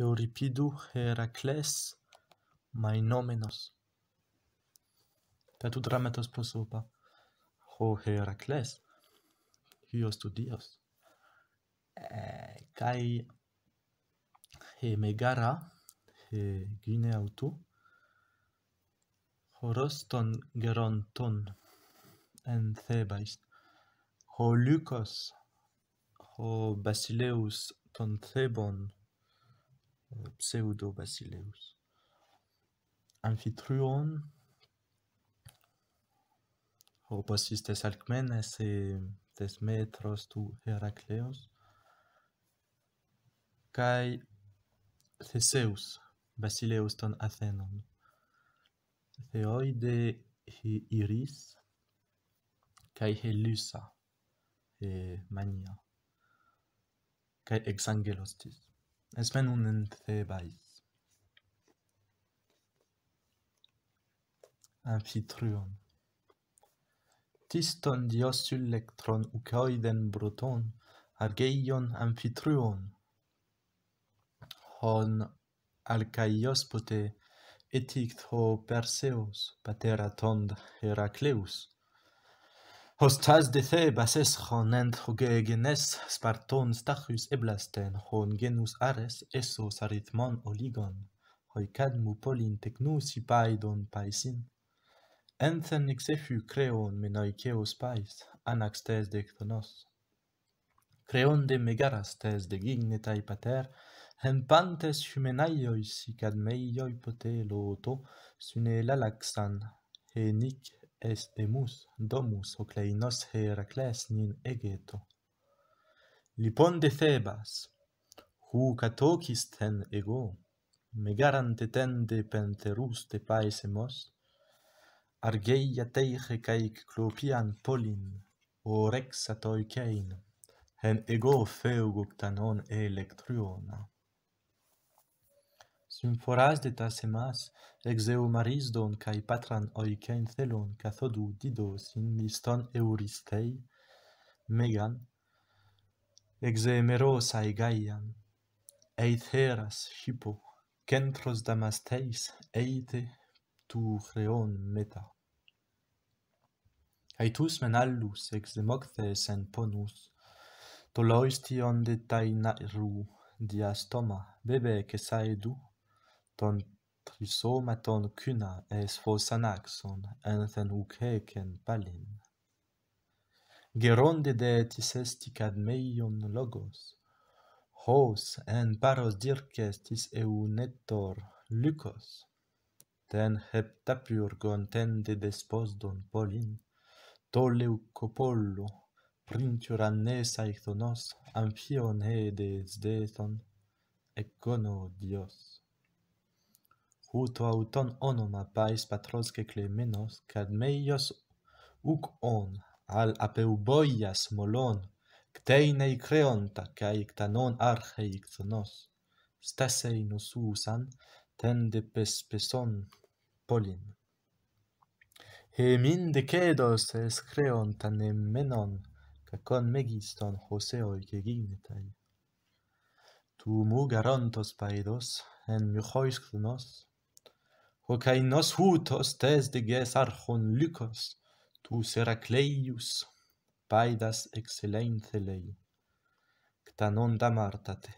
Euripidu Heracles Mainomenos. Tatu dramatos prosopa. Ho Heracles, hyos tu dios. Kai eh, he megara he gine autu horoston geronton en thebaist. ho lucos ho basileus ton thebon pseudo basileus amphitryon opus est Alcmenes et tes metros tu heracleos kai theseus basileus ton athenon theoide hi iris kai helusa e mania kai exangelos tis Es men un Amphitryon. Tiston dios sul lectron ucoiden bruton, argeion amphitryon. Hon alcaios pote eticto perseus, pateratond heracleus. Hostas de Thebas es chon ent hugegenes Sparton stachus eblasten chon genus ares esos arithmon oligon hoi cad mu polin technus ipaidon paisin enthen exefu creon menoikeos pais anax tes dectonos creon de megaras de gignetai pater hem pantes humenaiois sic ad meioi pote loto sune lalaxan henique est emus domus ocleinos Heracles nin egeto. Lipon de Thebas, hu catocis ten ego, megarante ten de penterus de paesemos, argeia teiche caic clopian polin, o rexatoi cain, hen ego feugoctanon electriona. Symphoras de tas emas, ex eu marisdon cae patran oicen thelon cathodu didos in liston euristei, megan, ex emeros ae gaian, eitheras hippo, centros damasteis eite tu freon meta. Aetus menallus ex democthes en ponus, toloistion de dia diastoma, bebe cesae duu, ton trisoma ton kuna es fosanaxon en ten ukeken palin. Geronde de etis estic ad meium logos, hos en paros dirces tis eunetor lucos, ten heptapur gon tende desposdon polin, tolleu copollu, princiur annes aithonos, amphion hedes deethon, econo dios uto auton onoma pais patrosque clemenos, cad meios uc on, al apeu boias molon, cteinei creonta, cae cta non archei xonos, stasei nos usan, ten de pespeson polin. He min de cedos es creonta ca con megiston hoseoi ceginetai. Tu mugarontos paedos, en miuchois xonos, ho kai nos hutos tes de ges archon lykos tu serakleius paidas excelente lei kta non da martate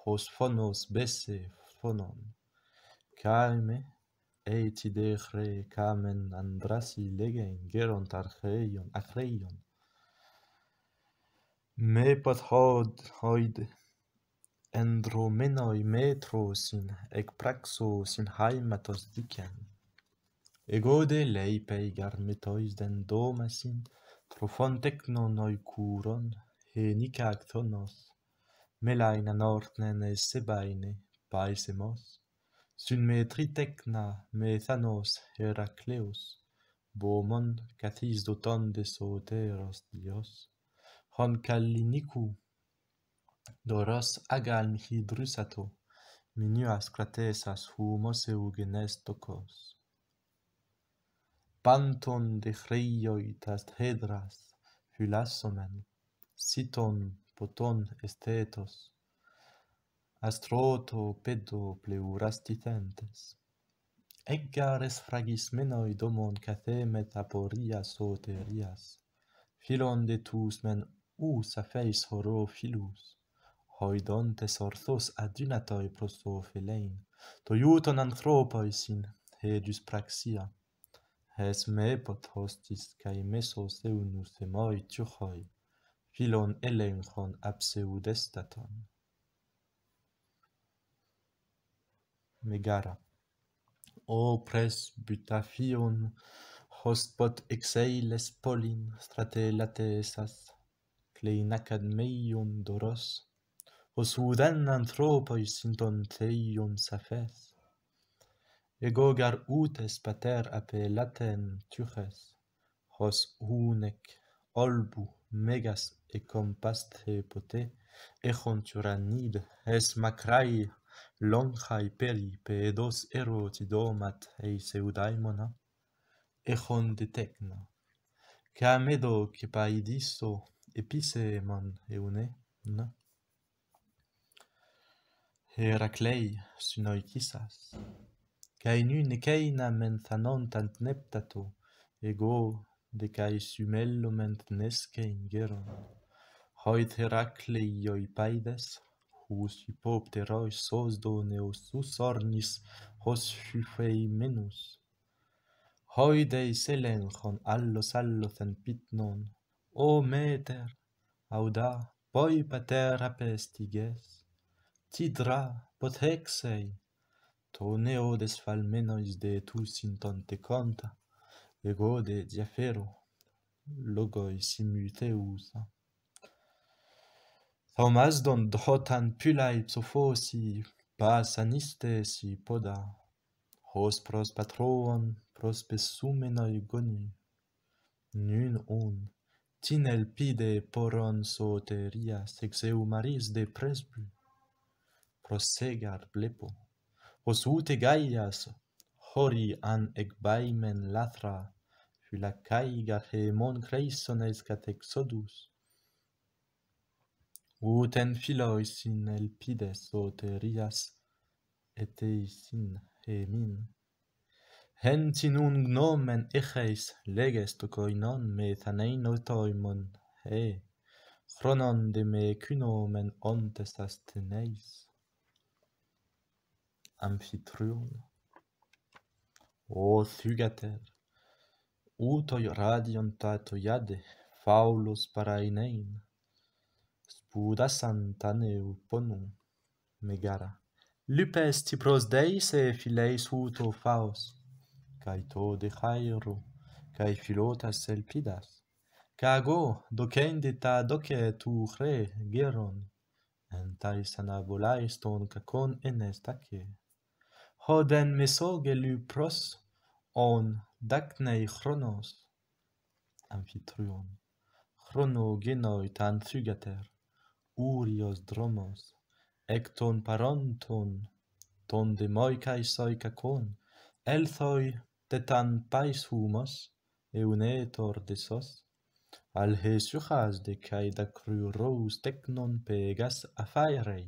hos phonos besse phonon kaime eti de re kamen andrasi legen in geron tarheion achreion me pat hod hoide andromenoi metro sin ec praxo sin haimatos dicem. Ego de lei peigar metois den doma sin trofon tecno noi curon melaina nortne ne sebaine paesemos sun me tritecna me thanos heracleus bomon cathis doton dios hon callinicu Doros agalm hydrusato, minuas cratesas humos eugenes tocos. Panton de freioi tast hedras, hylassomen, siton poton estetos, astroto pedo pleuras titentes. Egares fragis menoi domon cathemet aporia soterias, filon de tus men usa feis horo filus hoidontes orthos adrinatoi prosophilein, to iuton anthropoisin, hedus praxia. Es me pot hostis cae mesos eunus emoi tuchoi, filon elenchon apseudestaton. Megara O pres butafion, hospot exeiles polin, strate latesas, cleinacad meium doros, os uden anthropois in ton safes. Ego gar utes pater ape laten hos unec olbu megas e compaste pote, echon turanid es macrai longhai peli pe dos erot domat eis eudaimona, echon de cepaidiso episemon eune, no? Heraclei synoikisas. Kai nu nekeina men tant neptato, ego de kai sumello ment nesce in geron. Hoit Heraclei oi paides, hus hipopterois sos doneos sus ornis hos fifei menus. Hoi dei selenchon allos allos en pitnon, o meter, auda, poi patera apestiges tidra pothexei, to neo des falmenois de tu sintonte conta ego de diafero logoi simuteus thomas don dhotan pulai psophosi pas si poda hos pros patroon pros pesumenoi goni nun un tinel pide poron soteria sexeu maris de presbyt prosegar blepo. Hos ute gaias, hori an eg baimen latra, fi la caiga hemon creisones cat exodus. Uten filois in elpides oterias, et eis in hemin. Henti un gnomen eches legest to coinon me thanein otoimon he, chronon de me cunomen ontes asteneis amphitryon o thugater utoi radion tato faulos faulus parainein spuda santa neu ponum megara lupes tipros deis e fileis uto faos kai to de hairo kai philotas selpidas cago docende ta doce tu re geron en tais anabolais ton cacon en esta hoden mesoge lupros on dacnei chronos amphitryon chronogenoi genoi tan zygater urios dromos ecton paronton ton de moicae soi cacon elthoi tetan pais humos eunetor de sos al hesu has de kai da cru rose technon pegas a faire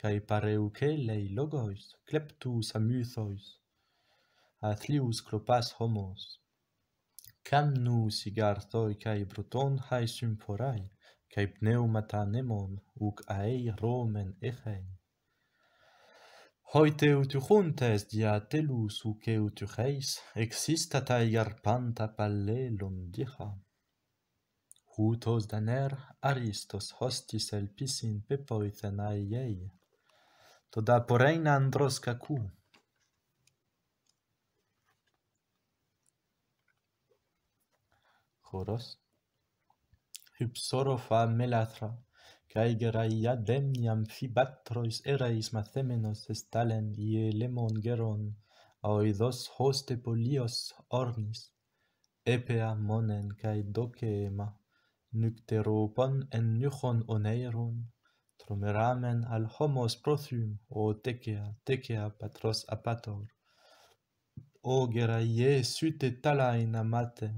kai pareu ke lei logois kleptus a athlius clopas homos cam nu sigartoi kai bruton hai symphorai kai pneumata nemon uk ai romen echein Hoite ut juntes dia telus uque ut reis exista taigar panta pallelum utos daner aristos hostis el pisin pepoithen aiei. Toda porein andros cacu. Choros. hypsorofa melathra melatra, caigera ia demniam fibatrois erais mathemenos estalen ie lemon geron, oidos hoste polios ornis, epea monen cae doce ema. Nukteropon en nuchon oneiron, tromeramen al Homos Profum O Tekea Tekea Patros Apator O Geraye Sute Talai Mater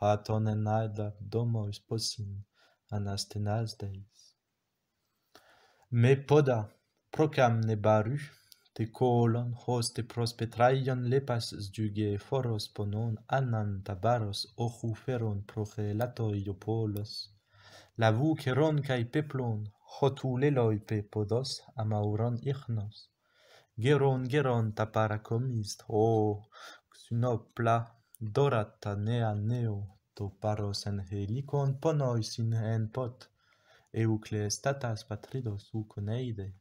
Haton en posin Domo Anastenas Me Poda Procam Nebaru te colon hoste prospetraion lepas zdugie foros ponon annan tabaros ochu feron progelato iopolos, la vuce roncae peplon hotu leloi pepodos amauron ichnos, geron geron tapara comist, o, oh, xinopla dorata nea neo, to paros en helicon ponoisin en pot, eucle patridos uconeidei,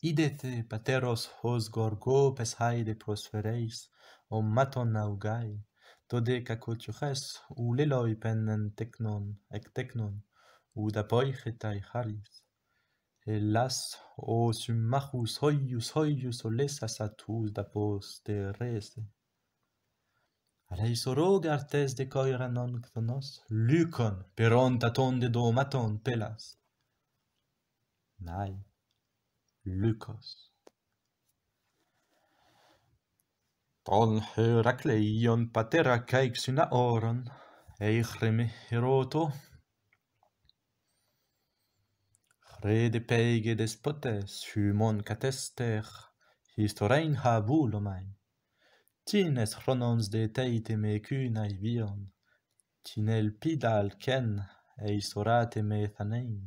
idete pateros hos gorgo pesai de prosfereis o maton augai to de kakotuches u leloi penen technon ek technon u haris helas o sumachus hoius hoius o lesas atus da pos de rese Reisoro gartes de coira non gtonos, Lycon, peron taton de do pelas. Nae lucos. Ton Heracleion patera caixina oron, eich reme, Heroto, chrede peige despotes, fiumon catester, historain habulomain, cines chronons deteitem e cunae vion, cinel pidal cenn, eis oratem e thanein,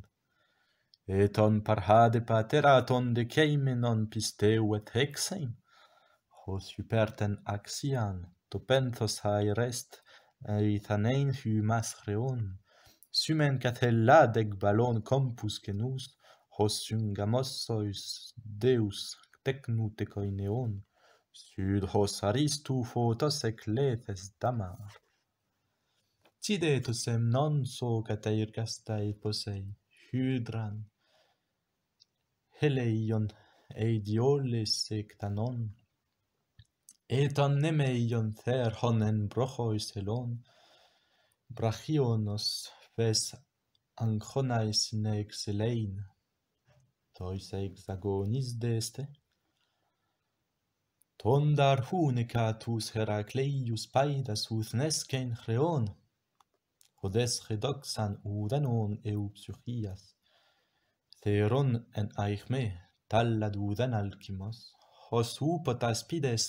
Eton on parhade pater at on de caime pisteu et hexaim, ho superten axian, to penthos hae rest, ei hu reon, sumen catella deg balon compus genus, hos sungamos sois deus tecnute coineon, sud hos aristu fotos ec damar. Cide etusem non so cateir castae posei, hydran, heleion eidiolis ectanon, et annemeion therhon en brochois helon brachionos ves anchonais in exelein tois eib deste ton dar hunica tus heracleius paidas ut nescen hreon hodes redoxan uranon eup Τερόν εν αίχμε, τάλλα δουδάν αλκίμος, ως ούπο τα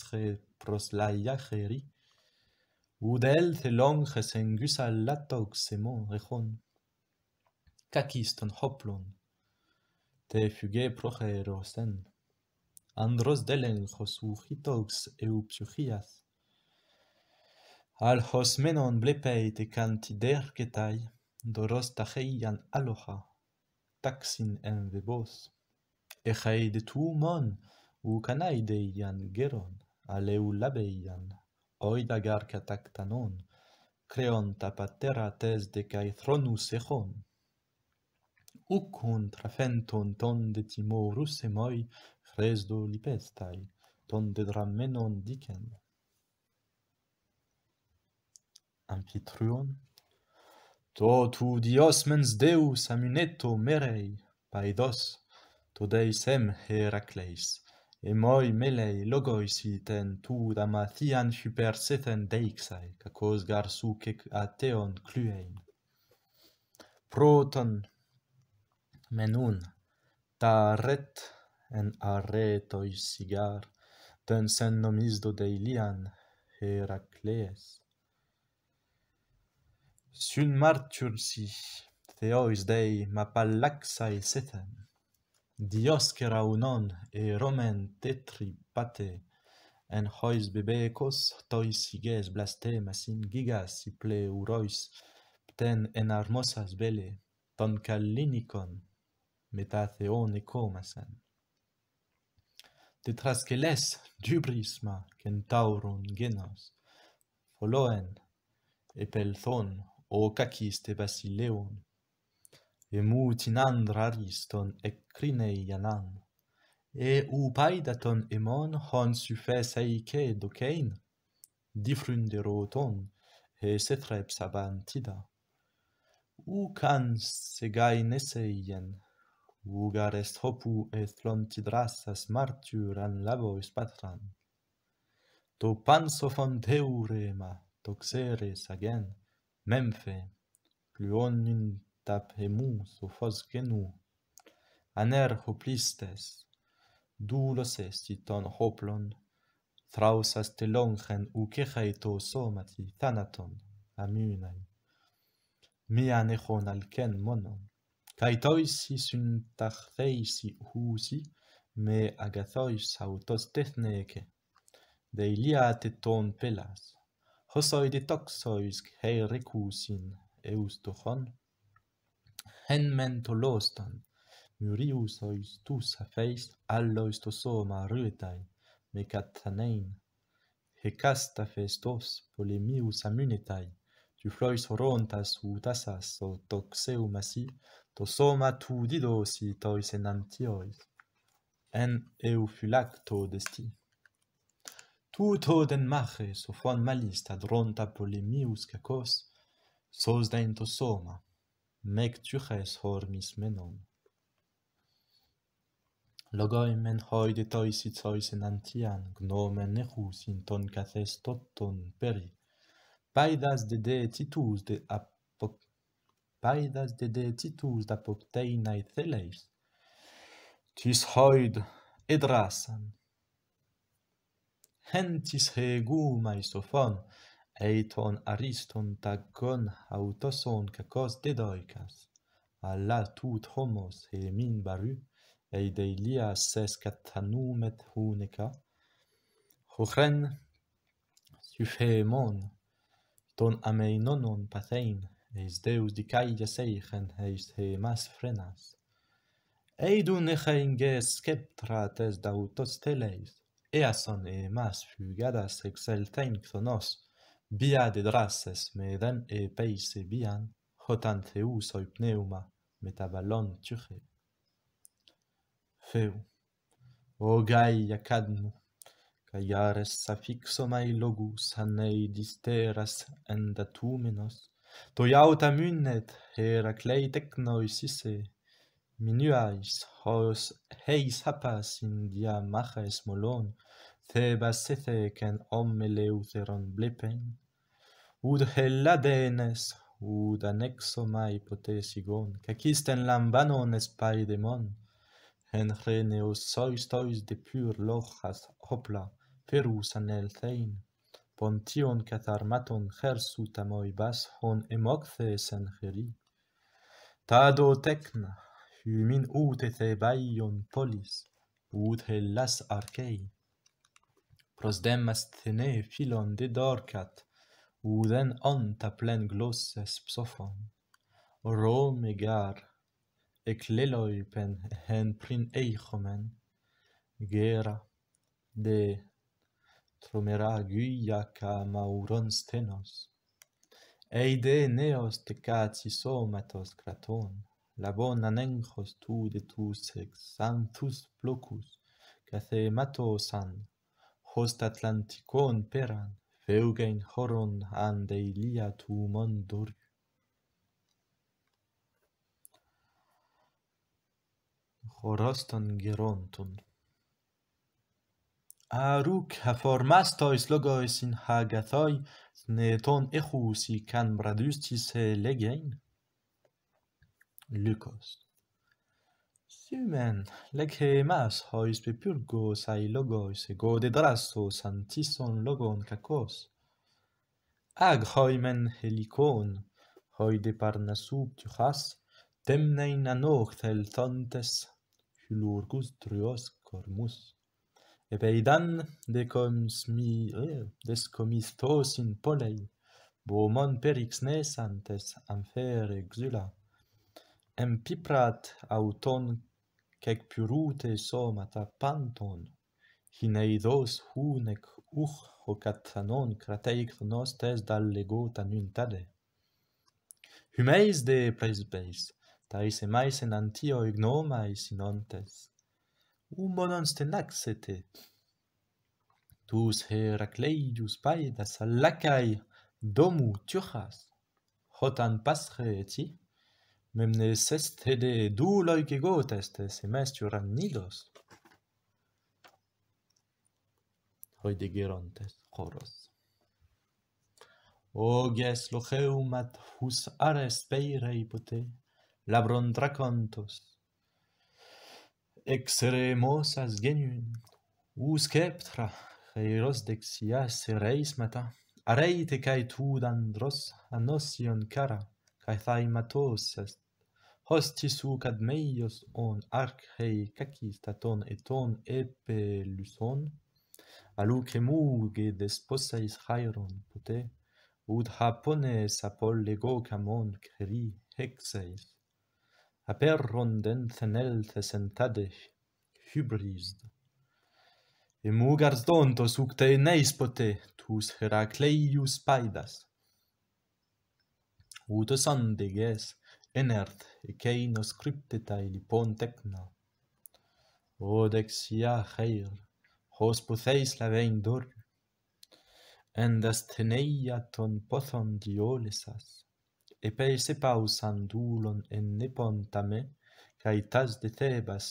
χε προς λαϊά χερί, ούδελ θελόγχες χες εν γύσα λάττα οξεμό Κακίστον χόπλων, τε φυγέ προχε ερωστέν, ανδρός δέλεν χως ούχιτοξ εουψυχίας, αλχος μένον βλέπετε τε τη δέρκεταί, δωρός τα αλοχα, taxin en vebos. Echai de tu mon, u canai deian geron, aleu labeian, oida garca tactanon, creon tapatera tes de kai thronus echon. u hun ton de timorus russe moi, fresdo lipestai, ton de drammenon diken Amphitryon to tu dios mens deus amineto merei paidos to dei sem herakleis e moi melei logoi si ten tu damathian super sethen deixai cacos gar sukec ateon cluein proton menun ta ret en aretois sigar ten sen nomis do deilian herakleis Sun martur si, theois dei ma pallaxae setem. Dioscera unon e romen tetri pate, en hois bebecos tois siges blastemas in gigas si ple urois, Ten en armosas bele, ton callinicon, meta theone comasen. Tetrasce les dubrisma, centaurum genos, foloen, e pelthon, o caciste Basileon, e mut in andra ariston e e u paidaton emon hon su fes aice docein, difrundero ton, e se treps avantida. U can segai neseien, ugar est hopu e thlontidrasas martyr an lavo espatran. Topan sofon teurema, toxeres agent, so Pluonintaphemus que genu aner hoplistes doulos ton hoplon thrausas telongen ukechaitos somati thanaton amunai. Mi anechon alken monon kai toisi si husi me agathois autos techneke de ilia teton pelas Hosoi de toxois he recusin eus hen mentoloston, murius ois tus a allois to soma ruetai me catanein festos polemius amunetai tu flois horontas utasas o toxeum asi, to soma tu didosi tois enantiois, en eu desti tuto den mache so von malista dronta polemius cacos, sos da soma mec hormis menon logoi men hoi de toisi tois en antian gnomen nehus in ton cathes totton peri paidas de de titus de apoc paidas de de titus da poptein ai theleis tis hoid edrasan hentis hegumai sophon, eiton ariston tagon autoson cacos dedoicas, alla tut homos he min baru, ei deilia ses catanumet hunica, hochren syphemon, ton ameinonon pathein, eis deus dicaia seichen eis he mas frenas, Eidu nechein ge skeptrates da utos teleis, Eason e mas fugadas exeltein chronos, bia de drasses meden e peise bian, hotan theus oi pneuma, metaballon tuche. Feu, o gaia cadmu, caiares sa mai logus anei disteras enda tumenos, toi auta munet, minuais hos heis hapas in dia machais molon, theba sethe ken omme leutheron blepen, ud heladenes, ud anexoma hypotesigon, cacisten lambanon es paidemon, en reneus sois tois de pur lojas hopla, ferus anel thein, Pontion catharmaton hersutamoi bas hon emocthes en heri. Tado tecna, humin ut et baion folis ut hellas archei prosdem tene filon de dorcat uden onta plen glosses psophon ro megar ek pen hen prin eichomen gera de tromera guia ca mauron stenos eide neos te somatos kraton la bona hostu de tu sex santus blocus, cace mato san host atlanticon peran, feugen horon an de ilia tu mondur horoston gerontun Aruk ha formas tois logois in hagathoi, sneton echu can bradustis legein, lucos. Sumen, lege mas hois pepurgo sai logois ego de drasso antison logon cacos. Ag hoimen helicon, hoi de parnasu tuchas temnein anoch tel tontes hulurgus trios cormus. Epeidan decoms mi eh, in polei, bo mon perix nesantes anfer exula empiprat auton cec purute somata panton, hineidos hunec uch hocat anon crateic nos tes dal legota Humeis de presbeis, tais emais en antio ignomae sinontes, humo non Tus Heracleius paidas al lacai domu tiuchas, hotan pasche et Memnes est de du loci gotes si mescio ramnidos. Hoi de gerontes coros. O ges hus ares peire ipote labron dracontos. Ex remosas genue us keptra heiros dexia sereis mata areite kai tu dandros anosion cara kai thai matos est hostis huc ad meios on archei cacis taton eton epe luson, aluce ge desposais chairon pote, ut hapones apol lego camon creri hexeis, aperron den thenel thesentade hybrisd. E mugars dontos te eneis pote tus heracleius paidas. Ut osan enert ekeino scriptita ili pontecna. Odex ia heir, hos putheis la vein dur, endas teneia ton pothon diolesas, epei sepaus andulon en nepontame, cae tas de Thebas,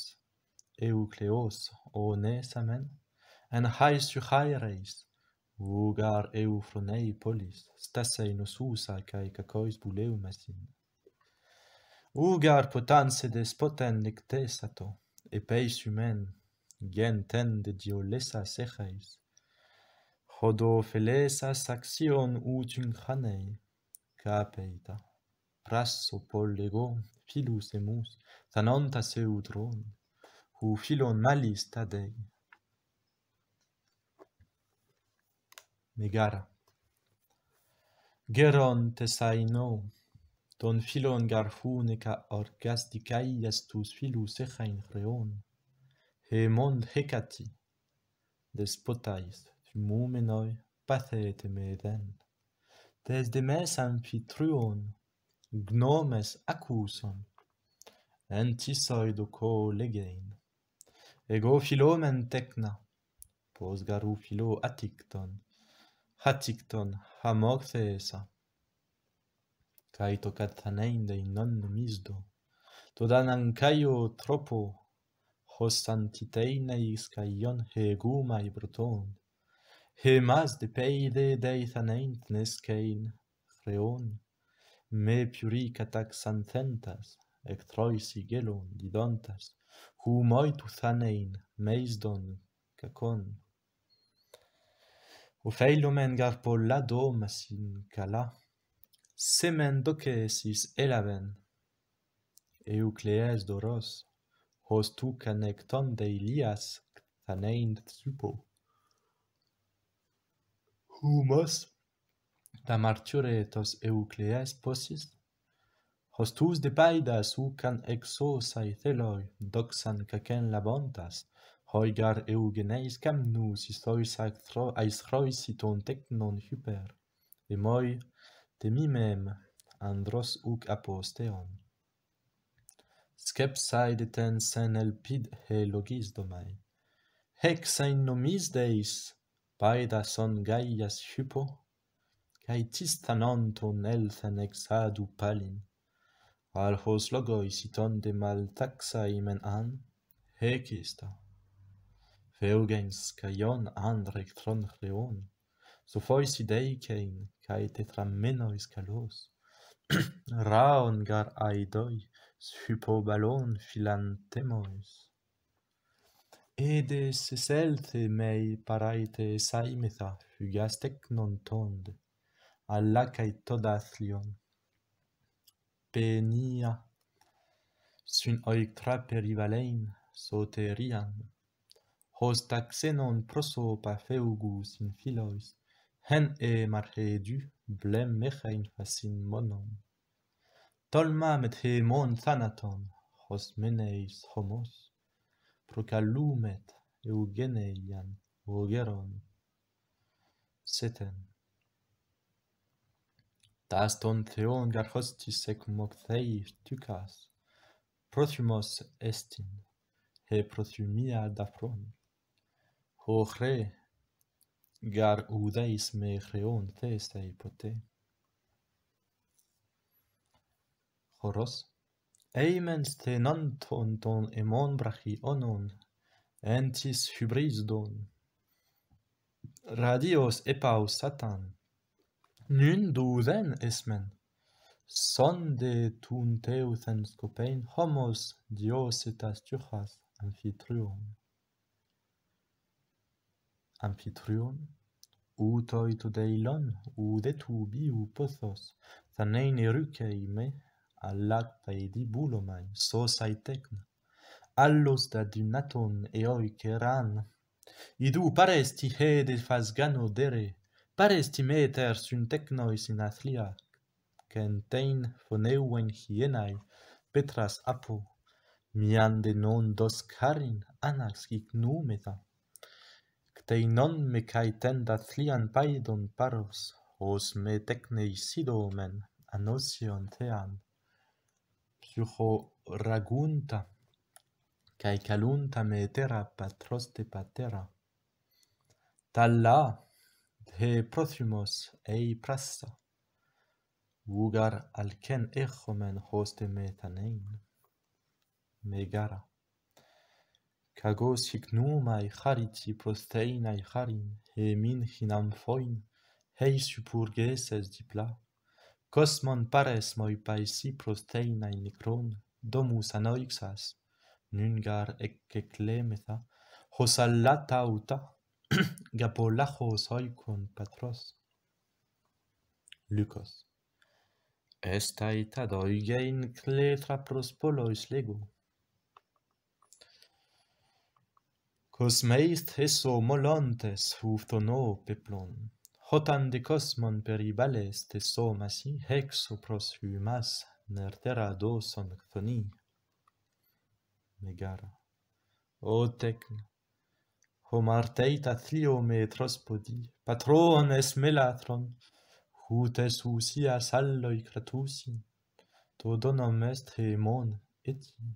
eucleos, o nesamen, en haes ju haereis, vulgar eufronei polis, stasei nos usa cae cacois buleumasin ugar potanse des poten lictes e peis humen, gen ten de diolesa sejais, hodo felesa saxion utum chanei, capeita, prasso pollego, filus emus, tanonta seu hu filon malis tadei. Megara. Geron tesaino, ton filon gar funeca orgasticae iestus filus echa in reon, he mond hecati, despotais, fiumumenoi, patete me edent, des demesam fitruon, gnomes accusum, entis oido co legein, ego filomen tecna, pos garu filo aticton, aticton, hamox eesa, kai to katanein de non misdo to dan ankaio tropo hostantiteina is kai yon heguma i proton he mas de peide de tanein neskein reon me puri katak santentas ek troisi gelon didontas hu moi tu tanein meisdon kakon U feilomen gar pol la domasin kala semen docesis elaven. Eucleas doros, hostu tu canecton de ilias thaneind supo. Humus, da marturetos Eucleas posis, hos tus de paidas ucan exosai theloi doxan cacen labontas, hoigar eugeneis cam nus istoisac tro aisroisi ton hyper, e moi de mi mem andros uc aposteon. Skepsae de ten sen elpid he logis domai. Hec sain nomis deis, paeda son gaias hypo, cae tis tanon ton elthen ex adu palin, fal hos logoi siton de mal taxa imen an, hec Feugens caion andrec tron heon, so foi si dei che in kai gar aidoi doi balon selte mei paraite saimetha fugastec non tond alla kai todathlion penia sun oitra per soterian hostaxenon prosopa feugus in filois Hen e marhedu blem mecha in fasin monon. Tolma met he mon thanaton, hos meneis homos, prokalumet eugenelian vogeron. Setem. Tas ton theon gar hostis sec mob their tykas, estin, he prothymia dafron. Ho re gar udeis me reon testa ipote. Horos, eimens tenanton ton emon brachi onon, entis hybris don. Radios epaus satan, nun duden esmen, sonde tun teuthen scopein homos et tuchas amphitryon amphitryon utoi to deilon u de tu bi u pothos thanei ne rukei me allat pae di bulomai so sai tekn allos da dunaton eoi keran idu paresti he de fasgano dere paresti meter sun technois in athlia kentein foneuen hienai petras apo mian de non dos carin anax ignumetat Te non me cae tenda tlian paidon paros, os me tecne isido men, anosion tean. Psycho ragunta, cae calunta me etera patros de patera. Talla, de prothymos ei prasa, vugar alcen echomen hoste metanein. Megara. Cagos hic numai chariti prosteinai charin, he min hinam foin, hei supurgeses dipla. Cosmon pares moi paisi prosteinai necron, domus anoixas, nungar ecce clemeta, hos allata uta, gapolachos oicon patros. Lucas. Est aeta doigein cletra prospolois legum, Hus meist hisso molontes huftono peplon. Hotan de cosmon per ibales te masi hexo pros humas ner terra doson ctoni. Megara. O tecn, hom arteita thlio me trospodi, patron es melatron, hutes usia salloi cratusin, to donom est heimon etin.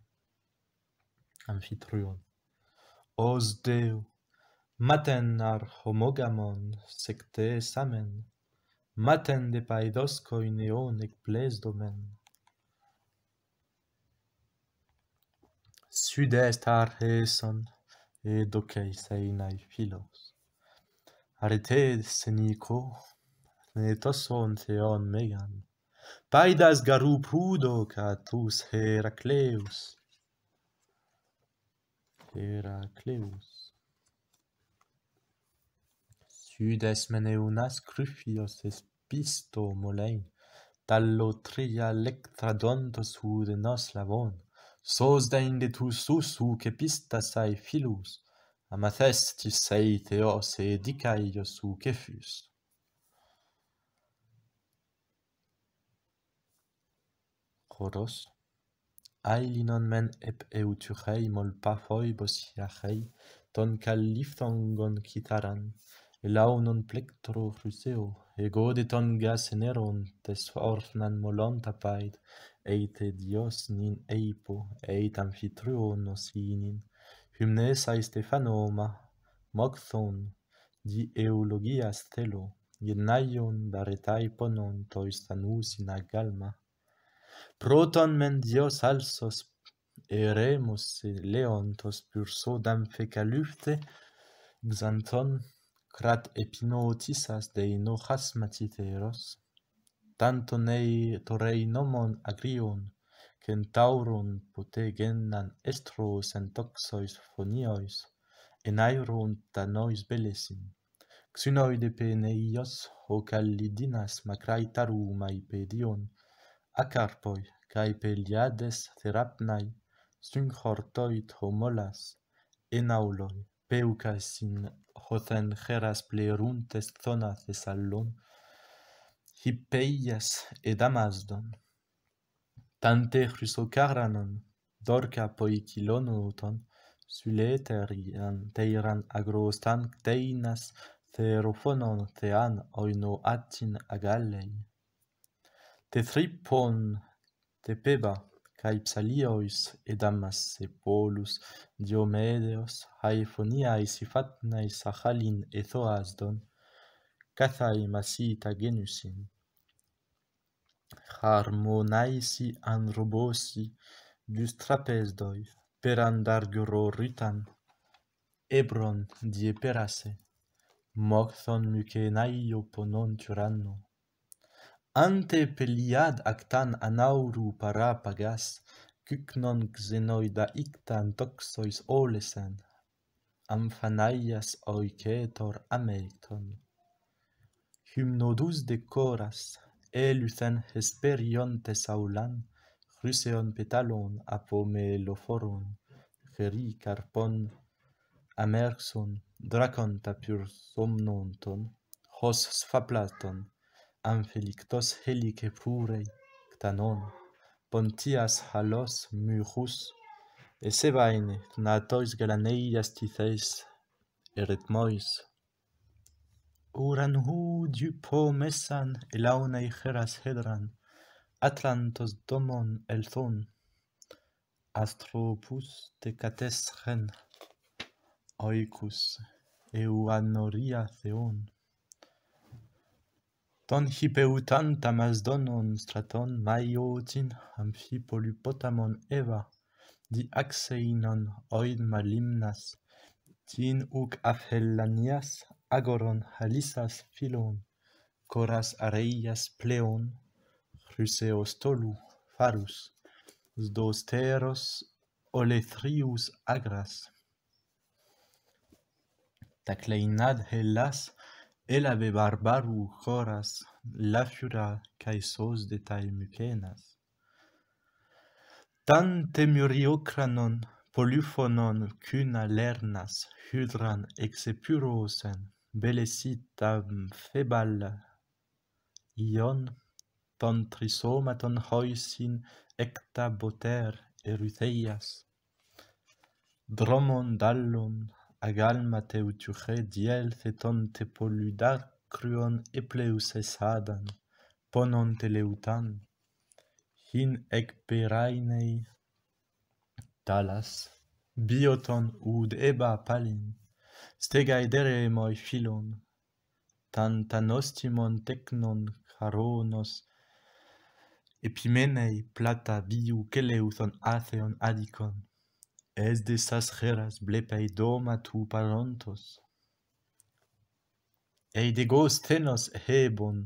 Amphitryon os deu maten ar homogamon secte samen maten de paidos koineon ek ples domen sudest ar heson et okay sainai philos arete senico netoson theon megan paidas garu prudo catus heracleus Heracleus. Sud Sudes meneunas crufios es pisto molein, tallo tria lectra dontos hu de nos lavon, sos dein de tu sus hu pista sai filus, amathesti sei teos e dicaios hu che Aylinon men ep euturei mol pafoi bos ton cal liftongon citaran, e lau non plectro fruseo, e gode ton gaseneron, neron, tes fornan molon tapait, eite dios nin eipo, eit amfitruo nos inin, hymnes ae Stefano ma, mocthon, di eulogia stelo, gennaion daretai ponon tois tanus in agalma, Proton men dios alsos eremus leontos pur sodam feca lufte, xanton crat epinotisas otisas dei no chasmatite tanto nei torei nomon agrion, centauron pote pute gennan estruos en toxois fronioes, en aeron ta nois belesim. Xinoide pe neios, hocalli tarumai acarpoi cae peliades therapnai sung hortoi tromolas en auloi peucas in geras pleruntes zona de salon hippeias ed tante chrysocaranon dorka poikilonuton suleterian teiran agrostan teinas therophonon thean oino atin agallei de tripon de peba kai psalios et damas se polus diomedeos hai fonia i sifat nai sahalin ethoas don kathai masita genusin harmonaisi androbosi du strapes doi per andar gioro ritan ebron die perase mokthon mykenai oponon churanon ante peliad actan anauru para pagas non xenoida ictan toxois olesen amphanaias oicetor amelton hymnodus de coras eluthen hesperion tesaulan chryseon petalon apomeloforon feri carpon amerxon dracon tapur somnonton hos sfaplaton amphelictos helice purei ctanon pontias halos murus et sebaine natois galaneias tithes eritmois uran hu du po messan elaunai heras hedran atlantos domon elthon astropus de catesren oicus eu anoria theon Ton hipeutan tamasdonon straton maiotin amphipolipotamon eva, di axeinon oid malimnas, tin uk afhellanias agoron halisas philon, coras areias pleon, chryseos tolu, farus, olethrius agras. Tacleinad hellas Ella ve barbaru choras, la fiura cae de tae mi Tante muriocranon polyphonon cuna lernas hydran exepurosen belesitam febal ion ton trisomaton hoisin ecta boter erutheias dromon dallon agal Mateu tuche diel theton te poludar cruon e pleus esadan, ponon hin ec perainei talas, bioton ud eba palin, stega edere moi filon, tanta nostimon technon charonos, epimenei plata viu celeuthon atheon adicon, es de estas geras blepei doma tu parontos. Ei de gos tenos hebon,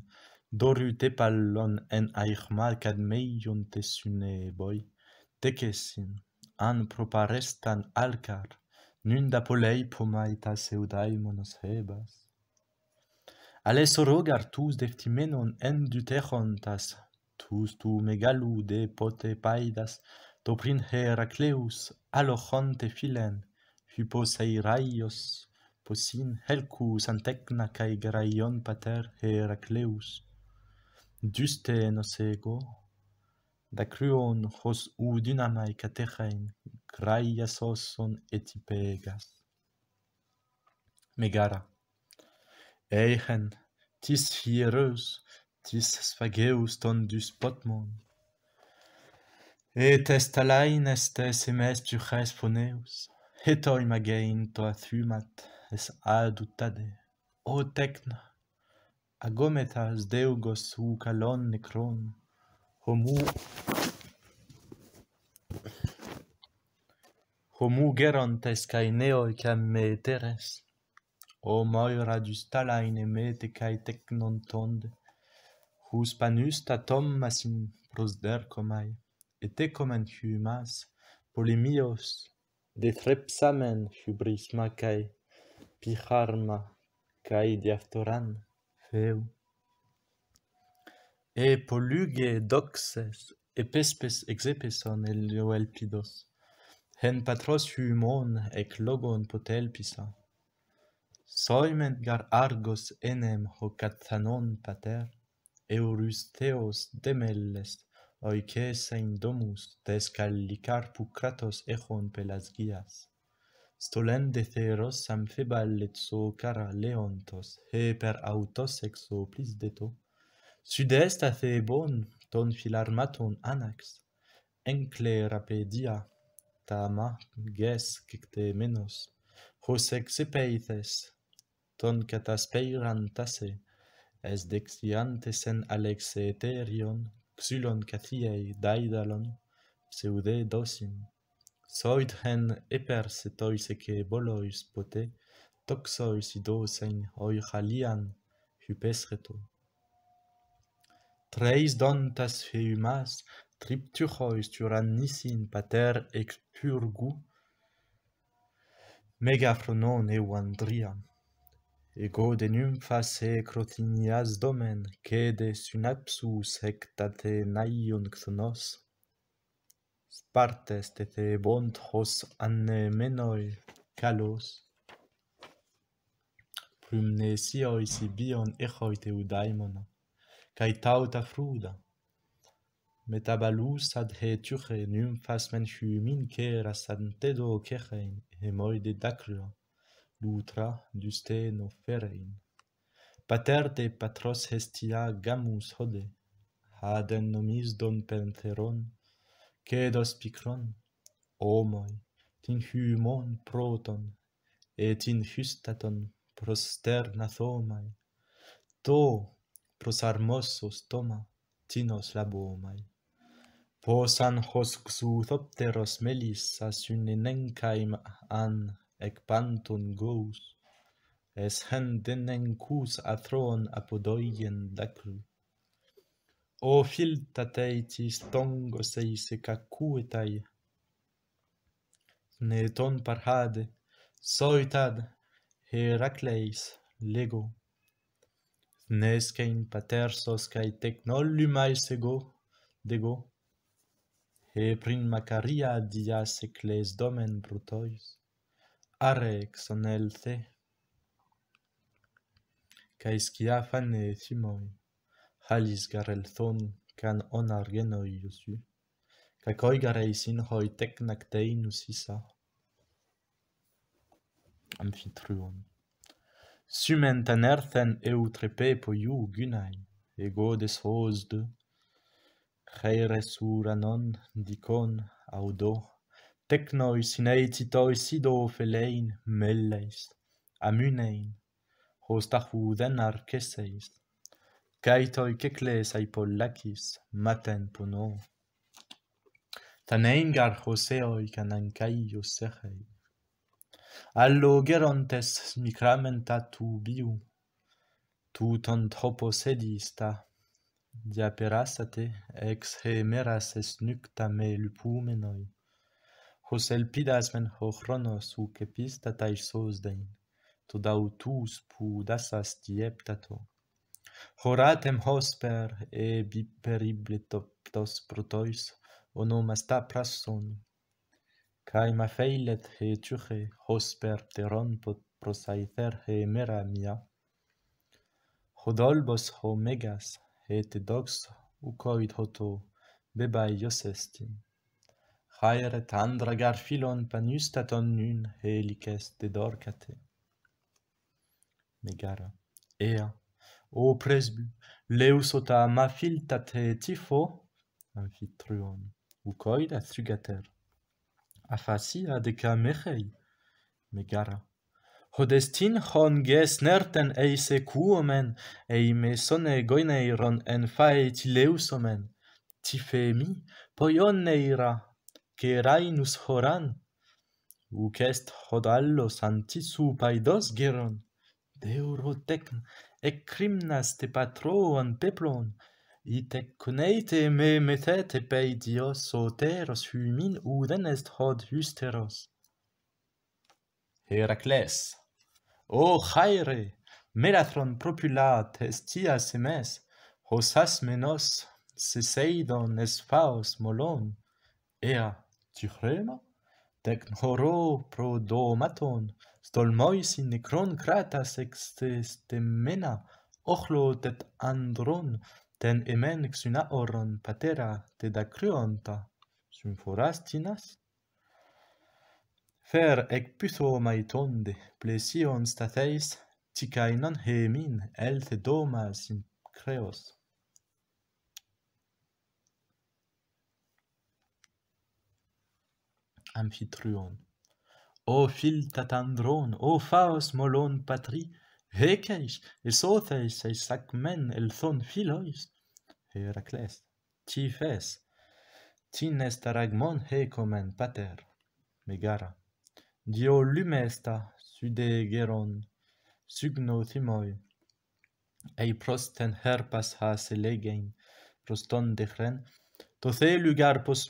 doru te pallon en aichmal cad meion te suneboi, tekesin, an proparestan alcar, nun da polei pomaita seudaimonos hebas. Ales rogar tus deftimenon en dutechontas, tus tu megalude pote paidas, to prin Heracleus alochonte filen hypos Airaios posin helcus antecna cae graion pater Heracleus. Duste nos ego, da cruon hos udinamae catechain, graias oson etipegas. Megara. Eichen, tis hieros, tis sfageus ton dus potmon, Et est alain est SMS du responeus. Et toi magain to athumat es adutade. O tecna. Agometas deugos u calon necron. Homu. gerontes kai neoi cam teres. O moira dus talain emete cae tecnon tonde. Hus panus tatom masin prosder comae. et humas polymios de trepsamen hubrisma cae piharma cae diaftoran feu. E polyge doxes epespes exepeson elioelpidos hen patros humon eclogon logon potelpisa. Soimen gar argos enem hocathanon pater, theos demelles oi che sein domus des callicar pucratos echon pelas gias stolen de theros sam febal le tso cara leontos he per autos exo plis deto. sud est a the bon ton filarmaton anax en clerapedia tama ges cicte menos hos exepeithes ton cataspeiran tase, Es dexiantesen sen Alexeterion xylon kathiei daidalon pseude dosin. Soit hen toise toiseke bolois pote, toxois idosen oi halian hypesreto. Treis dontas heumas, triptychois nissin pater ex purgu, megafronon ego de nymphas Crotinias domen, que de synapsus xonos. Spartes te thebont annemenoi kalos. Prymnesioi sibion echoi teudaimona, kai tauta fruda. Metabalus ad tuche nymphas men hymin keras kechein hemoi de lutra no ferein. Pater de patros hestia gamus hode, haden nomis don pentheron, cedos picron, omoi, tin humon proton, et in justaton prosterna thomai, to pros armosos toma tinos labomai. Pos an hos xuthopteros melis as unenencaim an ec panton gous, es hen denen cus athron apodoien dacru. O filta teitis tongos eis e cacuetai, ne ton parhade, soitad, Heracleis, lego, nescain patersos cae technolumais ego, dego, E prin macaria dias ecles domen brutois. Arex ανέλθε kaj skiafan etimojn halis garelthon kan Kakoi argenoj Kakoi kaj koigareisinhoj teknaktein usisa amfitruon. Sumen tanerthen eutrepe poiu gunai, ego des de reiresuranon dikon audo technois in eiti toi sido felein melleis, amunein, hos tahu den arceseist, caitoi cecles ai maten pono. Tanein gar joseoi kai segei. Allo gerontes micramenta tu biu, tu tont hopo sedista, diaperasate ex he meras es me lupumenoi. Hos elpidas men hochrono su kepista tai sosdein, to dau tus pu dasas dieptato. Horatem hosper e biperible toptos protois onomas ta prasson, kai ma feilet he tuche hosper teron pot prosaifer he mera mia. Hodolbos ho megas, het dox ucoid hoto, bebai josestin. estin. Haeretandra garfilon panustaton nun helices dorcate Megara. Ea, o presbu, ma mafil tate tifo, Amphitruon. ucoida thugater. Afasia deca mechei. Megara. Hodestin hon ges nerten eise cuomen, eime mesone goineiron en fae leusomen Tifemi, poion neira, che rainus horan uc est hod allo santi su paidos geron deuro tecn et crimnas te patroan peplon ite ec coneite me metet et pei dios soteros humin uden est hod hysteros heracles o oh, haire melathron propulat est ia semes hos asmenos seseidon es faos molon ea tichrena, tec noro pro domaton, stol mois necron kratas ex te andron, ten emen oron patera te da creonta, Fer ec pytho mai plesion stateis, cicainan hemin, elte domas in creos. amphitryon. Ô fil tatandron, ô faos molon patri, hekeis, Esotheis esacmen, elthon philois. Heracles, tifes, Tinestaragmon tin pater. Megara, dio lumesta sude geron, sugno thimoi, ei prosten herpas has legen, proston de fren, lugar pos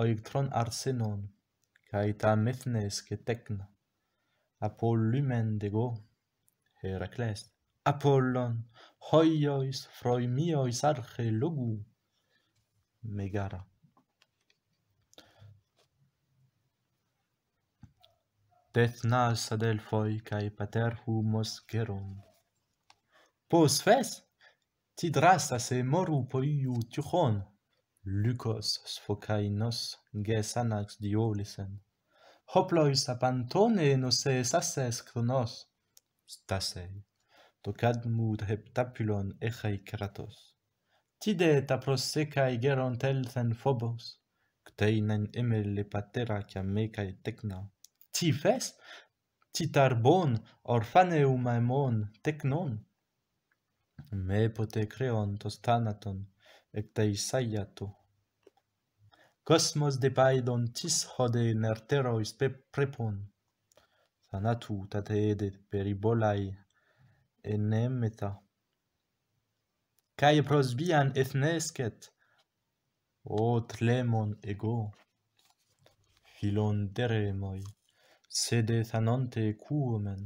oictron arsenon, cae ta mefnes che tecna, apollumen de Heracles, Apollon, hoiois froi miois arche logu, Megara. Dethnas nas adelfoi cae pater humos geron. Pos fes, ti drastas e moru poiu tuchon, Lucos sfocainos gesanax diolisen. Hoplois apantone nosse sasses chronos. Stasei. Tocad mud heptapylon echei kratos. Tide ta prosecae gerontel elthen phobos. Cteinen emel le patera cia mecae tecna. Ti ves? Ti tarbon orfaneum aemon tecnon? Me pote creon tos ecte Isaiatu. Cosmos de depaidon tis hode nerterois pe prepon, sanatu tate ede peribolai enemeta. Cae prosbian ethnesket, o tlemon ego, filon deremoi, sede thanonte cuomen.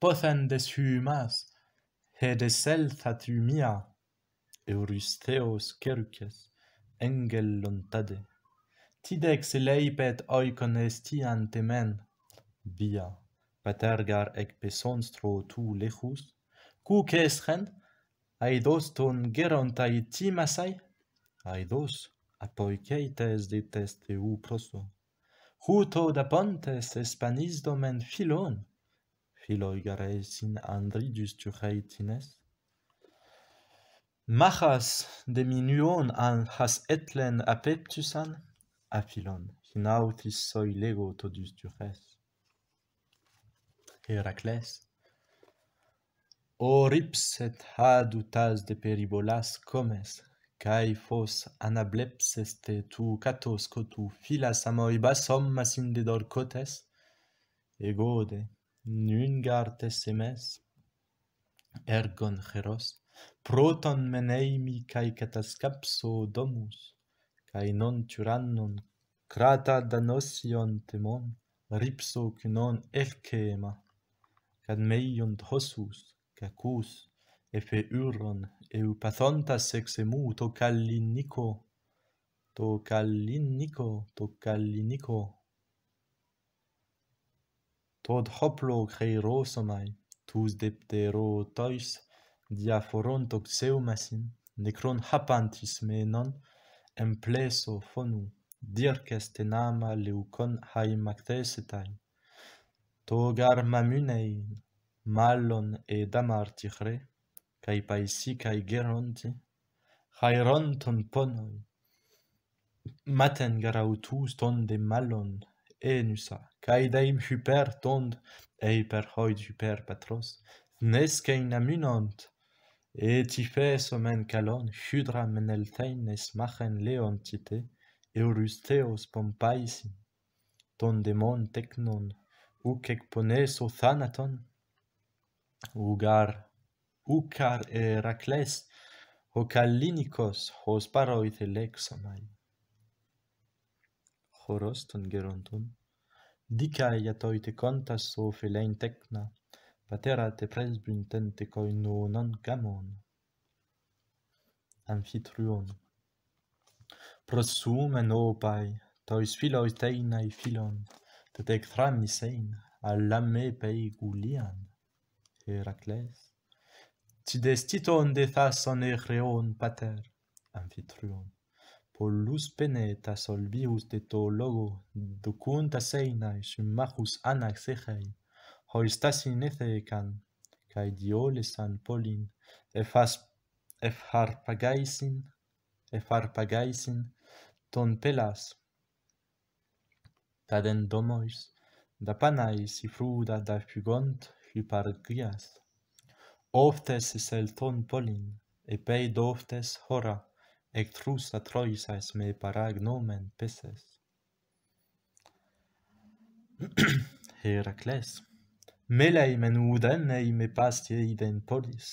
Pothen des humas, he des selthat humia, Euristeos Kerkes engellon tade Tidex lei pet oikon esti ante men via patergar ek tu tro tou lechus Aidos ton gerontai timasai Aidos, apoiceites apoi keites de teste u proso huto da pontes espanis domen filon filoi gare sin andridus tu machas de minuon an has etlen apeptusan apilon hinautis soi lego todus dures heracles o rips et hadutas de peribolas comes kai fos anableps este tu catos co tu filas amoi basom masin de dorcotes ego de nungartes semes ergon heros proton meneimi cae catascapso domus, cae non turannum, crata danosion temon, ripso cunon efcema, cad meiunt hosus, cacus, efe urron, eu pathontas exemu to callinico, to callinico, to callinico. Tod hoplo creirosomai, tus deptero tois, Diaphoron toxeumasin, necron hapantis menon, emplesso fonu, dirkes nama leukon hai mactesetai. Togar mamunei, malon e kai caipaisi caigeronti, haironton ponoi, matengarautus tonde malon, enusa, caideim hyper tonde, eiperhoid hyper patros, amunant, Ετυφές μεν καλόν, χύδρα μεν ελθαίνες μάχεν λέον τίτε, ευρουστέως πομπάισι, τον δαιμόν τέκνον, ουκ εκπονές ο θάνατον, ουγάρ, ουκάρ ερακλές, ο καλλίνικος, χως σπάροηθε λέξομαι. Χορός των γεροντών, δίκα για το κόντας ο φιλέν τέκνα, patera te presbun tente coi non gamon. Amphitryon. Prosumen opai, tois filois teinai filon, te tec thramisein, a lame pei gulian. Heracles. Ti titon de thason egreon, pater. Amphitryon. Pollus penetas solvius de to logo, ducunta seinae, sum anax egeit hoistas in ethecan kai dioles an polin e fas e e ton pelas ta den domois da panais i fruda da fugont hi par gias oftes sel ton polin e pei doftes hora e trus a trois me paragnomen peses Heracles Melei men uden me pastie iden polis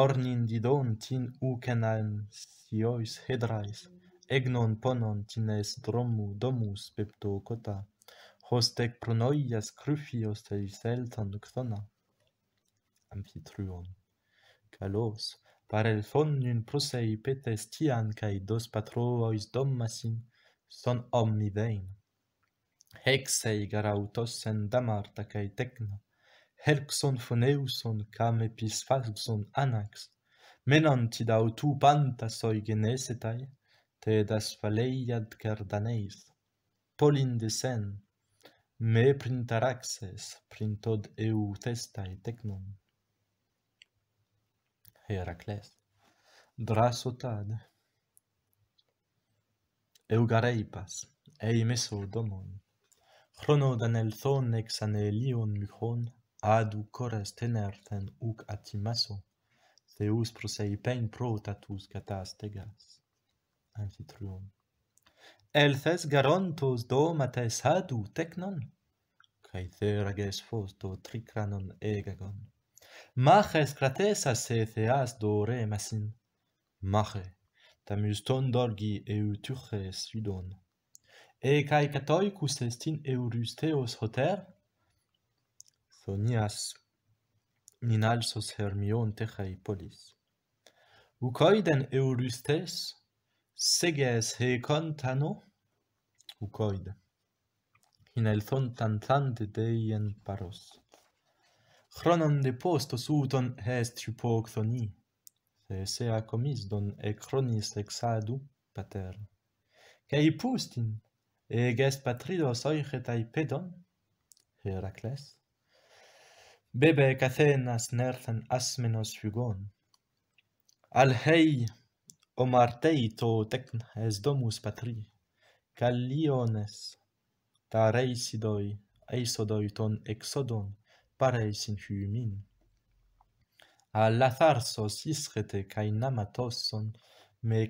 ornin didon tin u kenan hedrais egnon ponon tines dromu domus pepto cota, hostek pronoias krufios te elton ktona amphitryon kalos par el fon nun prosei petestian kai dos patrois domasin son omnidein Hexei garautos en damarta kai tecna, helxon phoneuson kam episphalxon anax menantida da autu panta soi genesetai te das phaleiad kardaneis polin de sen me printaraxes printod eu testae tecnon herakles drasotad eu gareipas ei meso domon, χρόνο δανελθόν εξ ανελίων μυχών, άδου κόρες τενέρθεν ουκ ατιμάσο, θεούς προσεϊπέν πρώτα τους κατά στέγας. Αμφιτριών. Ελθες γαρόντος δόματες άδου τέκνον, καί θέραγες φως το τρικράνον έγαγον. Μάχες κρατέσας σε θεάς δωρέ μασίν, μάχε, τα μυστόν δόργι εου τύχες σύντον. Μάχε, e kai katoi kustestin eurysteos hoter sonias ninalsos hermion te kai polis u kai eurystes seges he kontano u kai den in elthon tantante deien paros chronon de posto suton est jupok se sea comis don e chronis exadu patern kai pustin Eges patridos oigetai pedon, Heracles. Bebe cacenas nerthen asmenos fugon. Al hei, o martei to tecn es domus patri, liones ta reisidoi, eisodoi ton exodon, pareis in fiumin. Al latharsos iscete, cae namatoson, me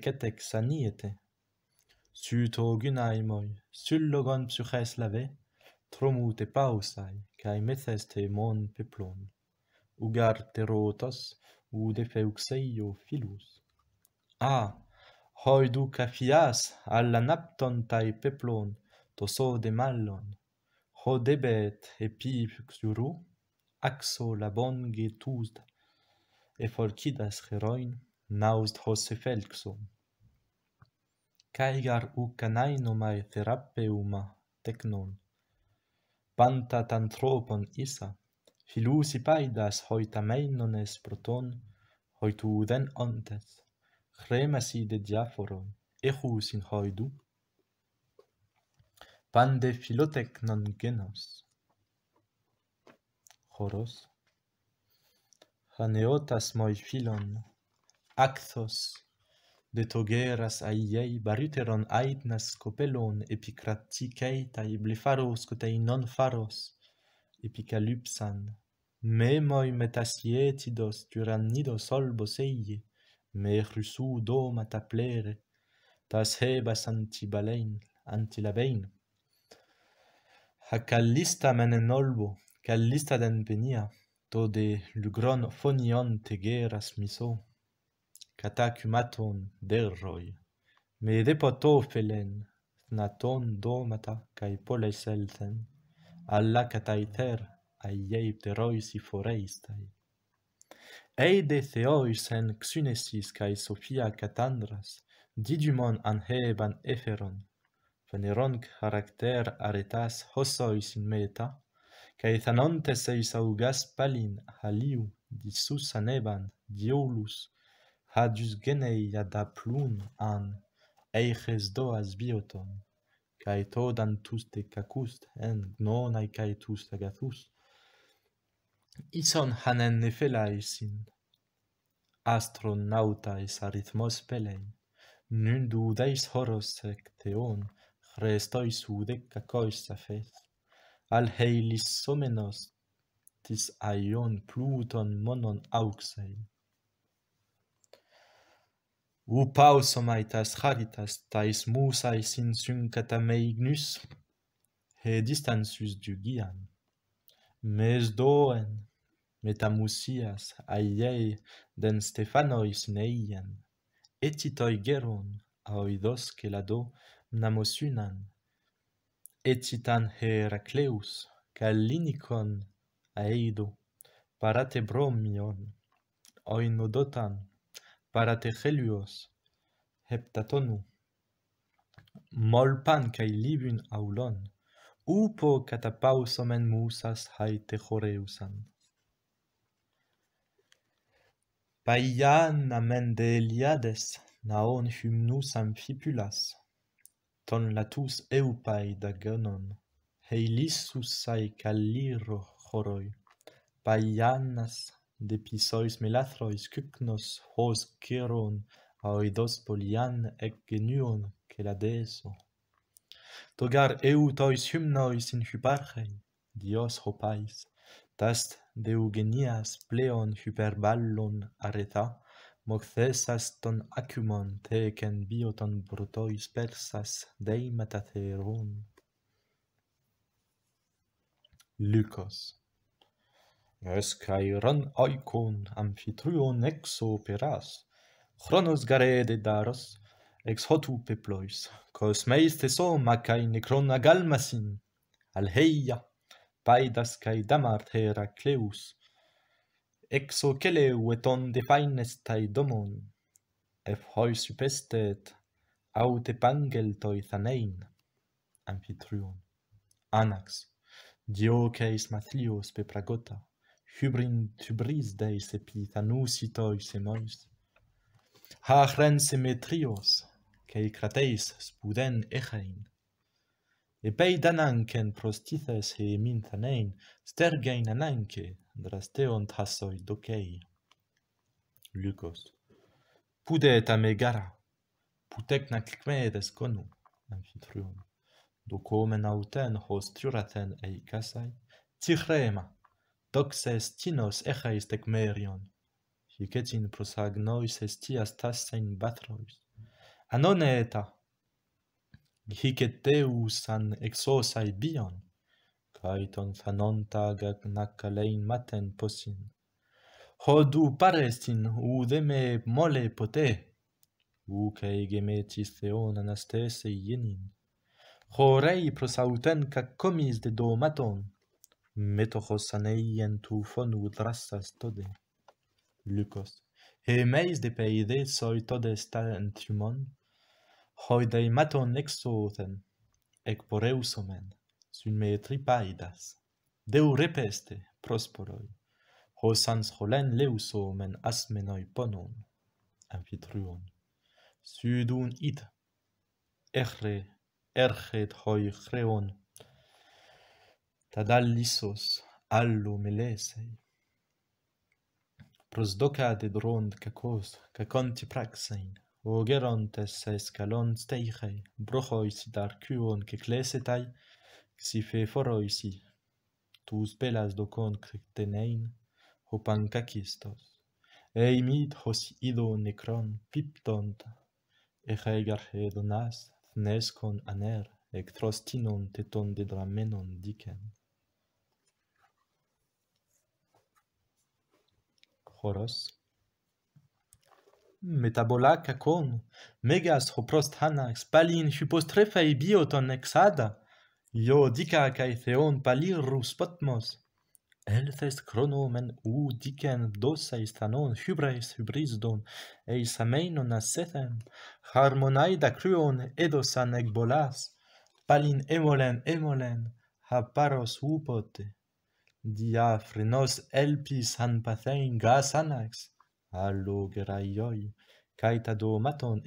Su togun aimoi, su logon psuches lave, tromu pausai, cae methes mon peplon. Ugar te rotas, u de feuxeio filus. Ah, hoi du ca fias alla napton tai peplon, to so de mallon. Ho debet e pi fuxuru, axo la bon getuzd, e forcidas heroin, naust hosse caigar u canai numai therapeuma technon. Panta tantropon isa, filusi paidas hoita meinones proton, hoitu den ontes, cremasi de diaforon, ehus in hoidu. Pande filotechnon genos. Choros. Haneotas moi filon, actos de togeras ai ai baritron ait nascopelon epikratikai ta i blefaros kota i non faros epikalupsan memoi metasietidos duran nidol bosseyi mer roussou do ma ta plaire ta se basanti baleine hakalista menen olbo haklista den penia to de lugron phonion tegeras misos catacumaton derroi, me poto felen, naton domata cae poles alla cataiter aiei teroisi foreistai. Eide theois en xynesis cae sophia catandras, didumon an heban eferon, veneron character aretas hosois in meta, cae thanontes eis augas palin haliu, disus aneban, diolus, ha dius genei da plun an ei ches bioton kai to tuste kakust en non cae tuste gathus i hanen ne sin astronauta e sarithmos pelei nun du deis horos sec teon sa al heilis somenos tis aion pluton monon auxei U pausum aitas charitas tais musae sin syncata meignus, he distansus du gian. Mes doen, metamusias aiei den Stefanois neian, etitoi geron, aoi dos celado, namos unam. Etitan Heracleus, calinicon aeido, parate bromion, oi nodotan paratechelios heptatonu molpan kai livin aulon upo katapausomen musas haite choreusan paian amen eliades naon hymnus am ton latus eupai da gonon heilis sus sai calliro choroi paianas depisois melathrois kyknos hos cheron aoidos polian ec genuon celadeso. Togar eutois hymnois in hyparche, dios hopais, tast deugenias pleon hyperballon areta, thesas ton acumon teken bioton brutois persas deimata theron. Lycos Lycos Es cae ran oicon amphitryon exo peras, chronos garede daros, ex hotu peplois, cos meis teso macae necron agalmasin, al heia, paidas cae damart hera cleus, exo celeu et on defainestai domon, ef hoi supestet, aute pangeltoi thanein, amphitryon. Anax, dioceis mathlios pepragota, hybrin tubris deis epitanusitois semois. Ha hren symmetrios, cei crateis spuden echein. Epei dananken prostithes he thanein, stergein ananke, drasteon tassoi docei. Lycos. Pude et amegara, putecna cmedes conu, amfitrium. Docomen auten hos triuraten eicasai, cichrema, doxes tinos echais tec merion, hic in pros estias tassein batrois. Anone eta, Hicet deus an exosae bion, caeton thanonta agac naca lein maten posin. Hodu parestin, u deme mole pote, u cae gemetis theon anastese ienin, ho rei prosauten de domaton, metochos aneien tu fonu drassas tode. Lucos. He meis de peide soi tode sta en tiumon, hoi dei maton exo othen, ec tripaidas. Deu repeste, prosporoi, ho sans holen leus asmenoi ponon, amfitruon. Sudun ita, erre, erget hoi creon, allisos allo melesei. Prosdocat de rond cacos, caconti praxein, o gerontes escalon steiche, brochois dar cuon que clesetai, si fe foroisi, tus pelas docon cretenein, ho pancacistos, e hos ido necron piptont, e regar hedonas, nescon aner, ectrostinon teton de dramenon dicem. Metabolac acon, megas hoprost hanax, palin hypostrefai bioton ex hada, jo dica cae theon palir ruspotmos. Elthes chronomen u dicem doseis thanon, hybrais hybrisdon, eis ameinon asethem, harmonai dacruone edosan ec palin emolen, emolen, haparos upote frenos elpis han pathein gas anax allo geraioi kai ta domaton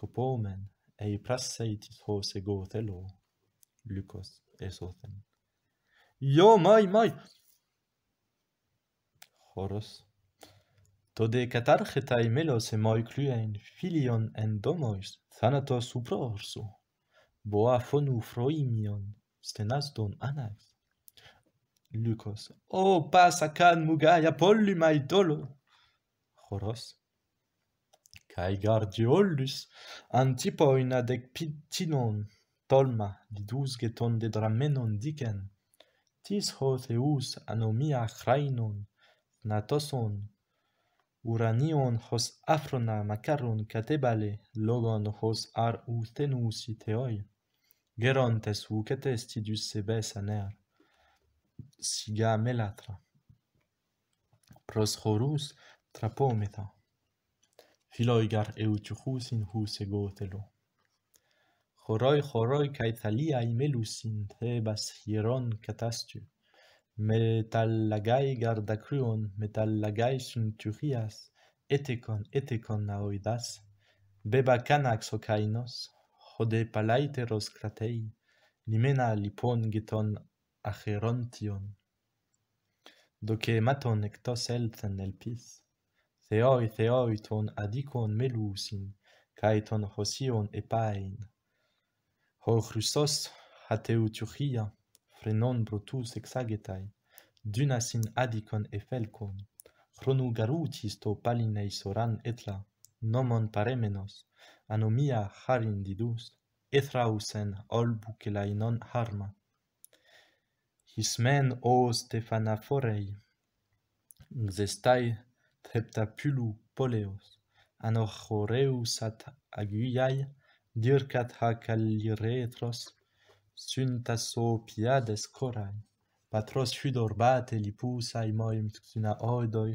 kopomen e ei prasseitis hos ego thelo lucos esothen io mai mai horos tode de melos e moi cluen filion en domois thanatos suprorso boa fonu froimion stenaston anax Lucas. Oh, can mugaya maitolo, Horos. Kai gardiolus Antipo pitinon tolma didus geton de dramenon diken, Tis ho anomia chrainon natoson uranion hos afrona macaron catebale logon hos ar uthenus iteoi. Gerontes ucetes tidus sia melatra pros chorus trapometa filoigar eu chus in huse gotelo choroi choroi kai thalia i melus hieron katastu metal lagai gar da kruon metal lagai sun etekon etekon naoidas beba kanax o hode palaiteros kratei limena lipon geton acherontion. Doce maton ectos elthen elpis, theoi theoi ton adicon melusin, cae ton hosion epain. Ho Christos hateu frenon brutus exagetai, dynasin adicon efelcon, chronu garutis to palinei soran etla, nomon paremenos, anomia harin didus, etrausen olbukelainon harma, Ismen o Stefana Forei, Gzestai trepta poleos, anochoreus at aguiai, dircat ha kalliretros, Suntas o piades Patros hudor bate lipusai moim tkina oidoi,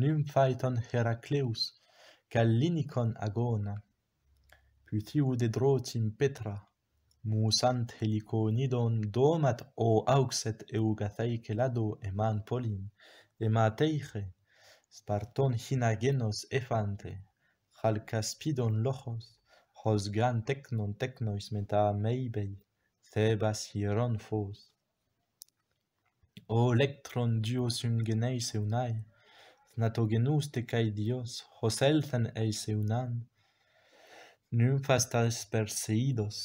Nymphaiton Herakleus, Kallinikon agona, Pytiu de drotin Petra, musant heliconidon domat o auxet eugathai celado eman polin, ema sparton hinagenos efante, halcaspidon lochos, hos gran tecnon tecnois meta meibei, thebas hieron fos. O lectron dios ungeneis eunae, natogenus dios hos elthen eis eunam nymphas tas perseidos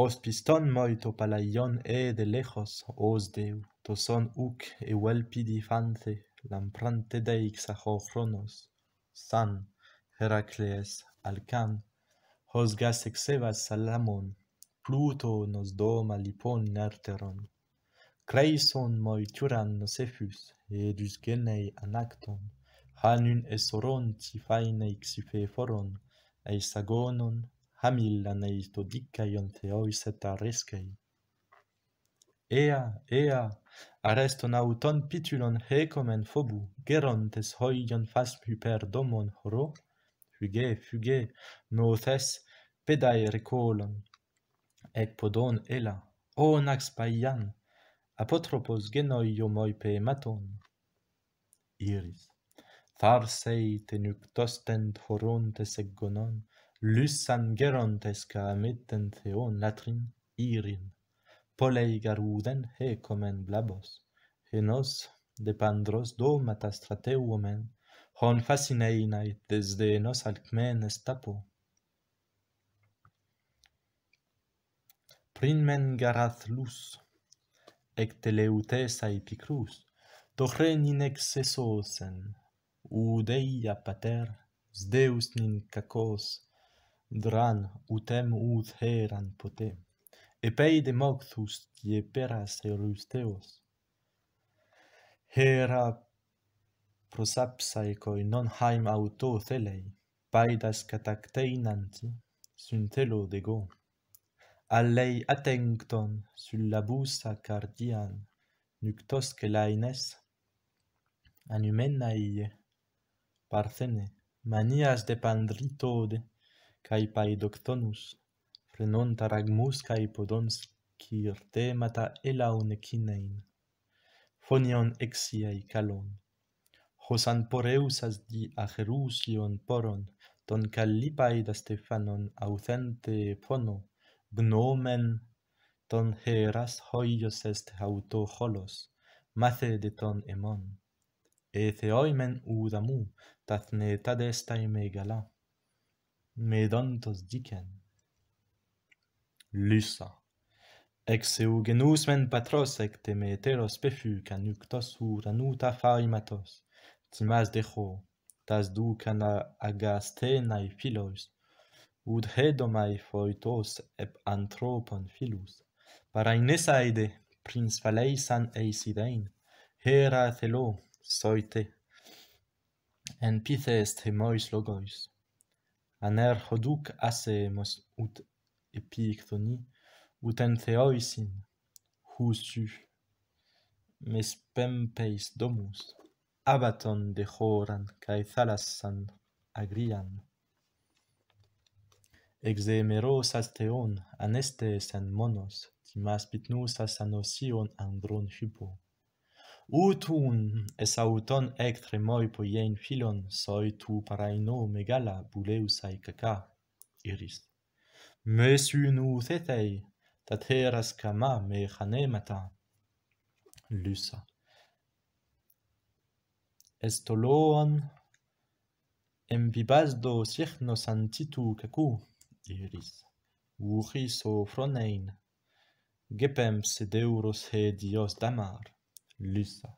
host piston moito palaion e de lejos os deu to son uc e welpi difante lamprante de ixajo chronos san heracles alcan hos gas exevas salamon pluto nos doma lipon nerteron creison moituran nos efus edus genei anacton hanun esoron ti xifeforon, eis agonon theois et areskei. Ea, ea, areston auton pitulon hecomen fobu, gerontes hoion fas hyper domon horo, fuge, fuge, noothes, pedae recolon. Ec podon ela, nax paian, apotropos genoio moipe maton. Iris, tharsei tenuctosent horontes egonon, ca gerontesca mittentheon latrin irin polei garuden hecomen blabos henos de pandros do matastrateuomen hon fascineinae desde nos alcmen estapo prinmen garath lus ec teleutesae picrus in excesosen. u udeia pater sdeus nin cacos dran utem ut heran pote e pei de mortus peras erusteos hera prosapsae coi non haim auto thelei paidas catacteinanti sun telo de go allei atencton sul labusa cardian nuctos que laines anumenae parcene manias de pandritode kai doctonus, frenon taragmus kai podons kirte mata elaun kinein fonion exiai kalon hosan poreus as di a jerusion poron ton calipae da stefanon authente pono gnomen ton heras hoios est auto holos mace de ton emon e theoimen udamu tathne tadestai megala medon tos Lysa. Ex eu men patros ec teme eteros pefu can uctos faimatos, timas deho, tas ducan agas tenai filos, ud hedomai foitos eb antropon filus, para in esa prins eis hera thelo, soite, en pithe est logois aner hoduc asse mos ut epictoni ut en theoisin husu mes pempeis domus abaton de horan kai thalassan agrian exemeros teon, anestes en monos timas pitnus anosion andron hypo Utun es auton moi poyen filon, soi tu paraino megala buleusai kaka, iris. Mesunu thetei, tateras kama mechanemata, Lusa Estoloon embibasdo signos santitu kaku !»« iris. so fronein, gepem deuros he dios damar. lysa.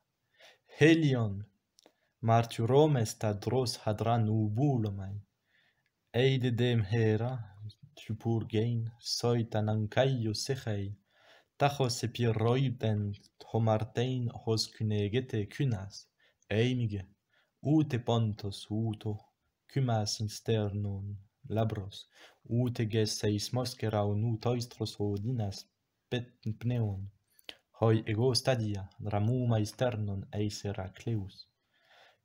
Helion, marturom est ad ros hadra nubulomai. Eide dem hera, tupur gein, soitan anancaio sechei, tachos epiroiden homartein hos cunegete cunas, eimige, ute pontos uto, cumas in sternum labros, ute gesseis moscera unut oistros odinas pet pneon, hoi ego stadia ramu maesternon eis Heracleus,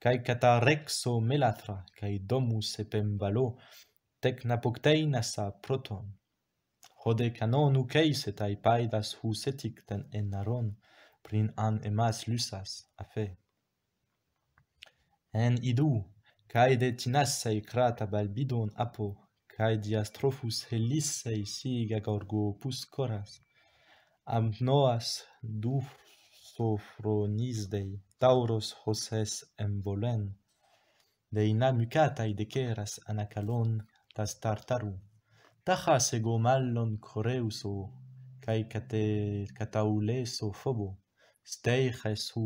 cae cata rexo melatra, cae domus epem valo, tec napoctein proton. Hode canon uceis et ai paidas hus eticten prin an emas lusas a fe. En idu, cae de tinassei crata balbidon apo, cae diastrophus astrofus helisei sig agorgo puscoras, am noas du sophronisdei tauros hoses embolen de inamucata ideceras anacalon tas tartaru tachas ego mallon coreuso, kai kate katauleso phobo stei hesu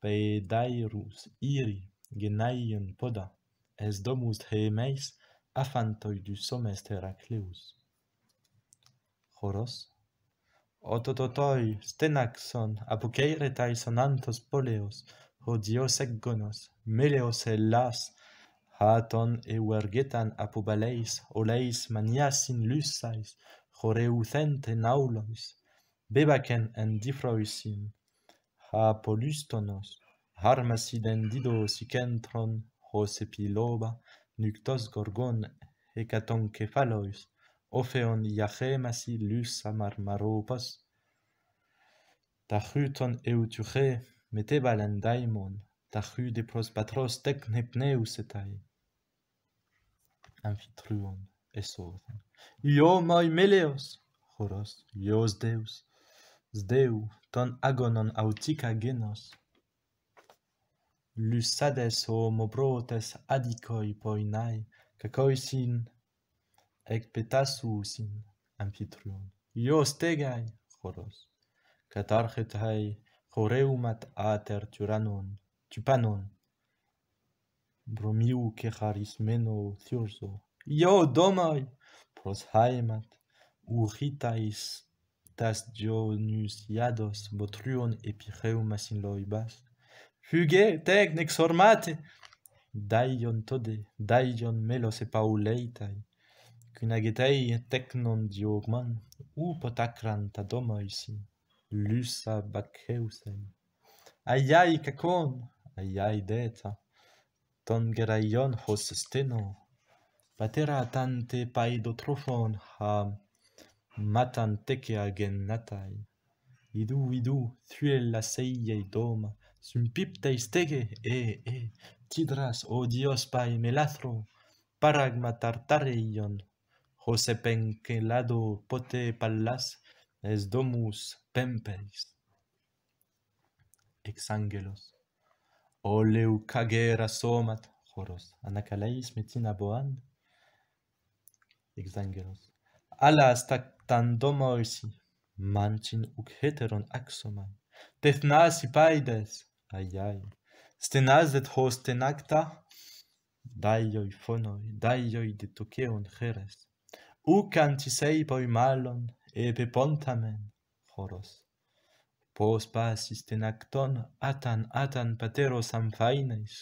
pe dairus iri genaion poda es domus hemeis afantoi du somester acleus choros Ototoi stenaxon apokeire taisonantos poleos ho dios meleos ellas haton e apobaleis oleis maniasin lussais, lusais horeuthente naulois bebaken en diphroisin ha polustonos harmasiden icentron, sikentron hosepiloba nyktos gorgon hekaton kephalois Ofeon iache masi lus amar maropos. Tachuton eutuche, mete valen daemon, tachudipros patros tecne pneus etai. Amfitruon, esoron. Io moi meleos, choros, io sdeus, sdeu ton agonon autica genos. Lus sades o mobrotes adicoi poinai, cacoisin, ec petasu in amphitryon. Ios tegai, choros, catarchet hai choreumat ater tyrannon, tupanon, bromiu cecharis meno thyrso. Io domai, pros haemat, urhitais tas dionus iados botruon epicheumas in loibas, Fuge, tec, nexormate! Daion tode, daion melos epauleitai. Kynagetai teknon diogman u potakran ta domoisin Lusa bakheusen Aiai kakon Aiai deta Ton geraion hos steno Patera tante paidotrofon, trofon ha Matan tekea gen natai Idu idu Thuel la seiei doma Sun pipta stege, E e Tidras o dios pai melathro Paragma tartareion Jose penquelado pote pallas es domus pemperis. Ex angelos. O leu cagera somat, choros. Anacaleis metina boan. Ex angelos. Ala astac tan domo mancin uc heteron axoman. Tethnas ipaides. Ai, ai. Stenas et hos tenacta, daioi fonoi, daioi de tokeon geres ucanti sei poi malon e pepontamen foros pos pasis ten acton atan atan pateros amfaines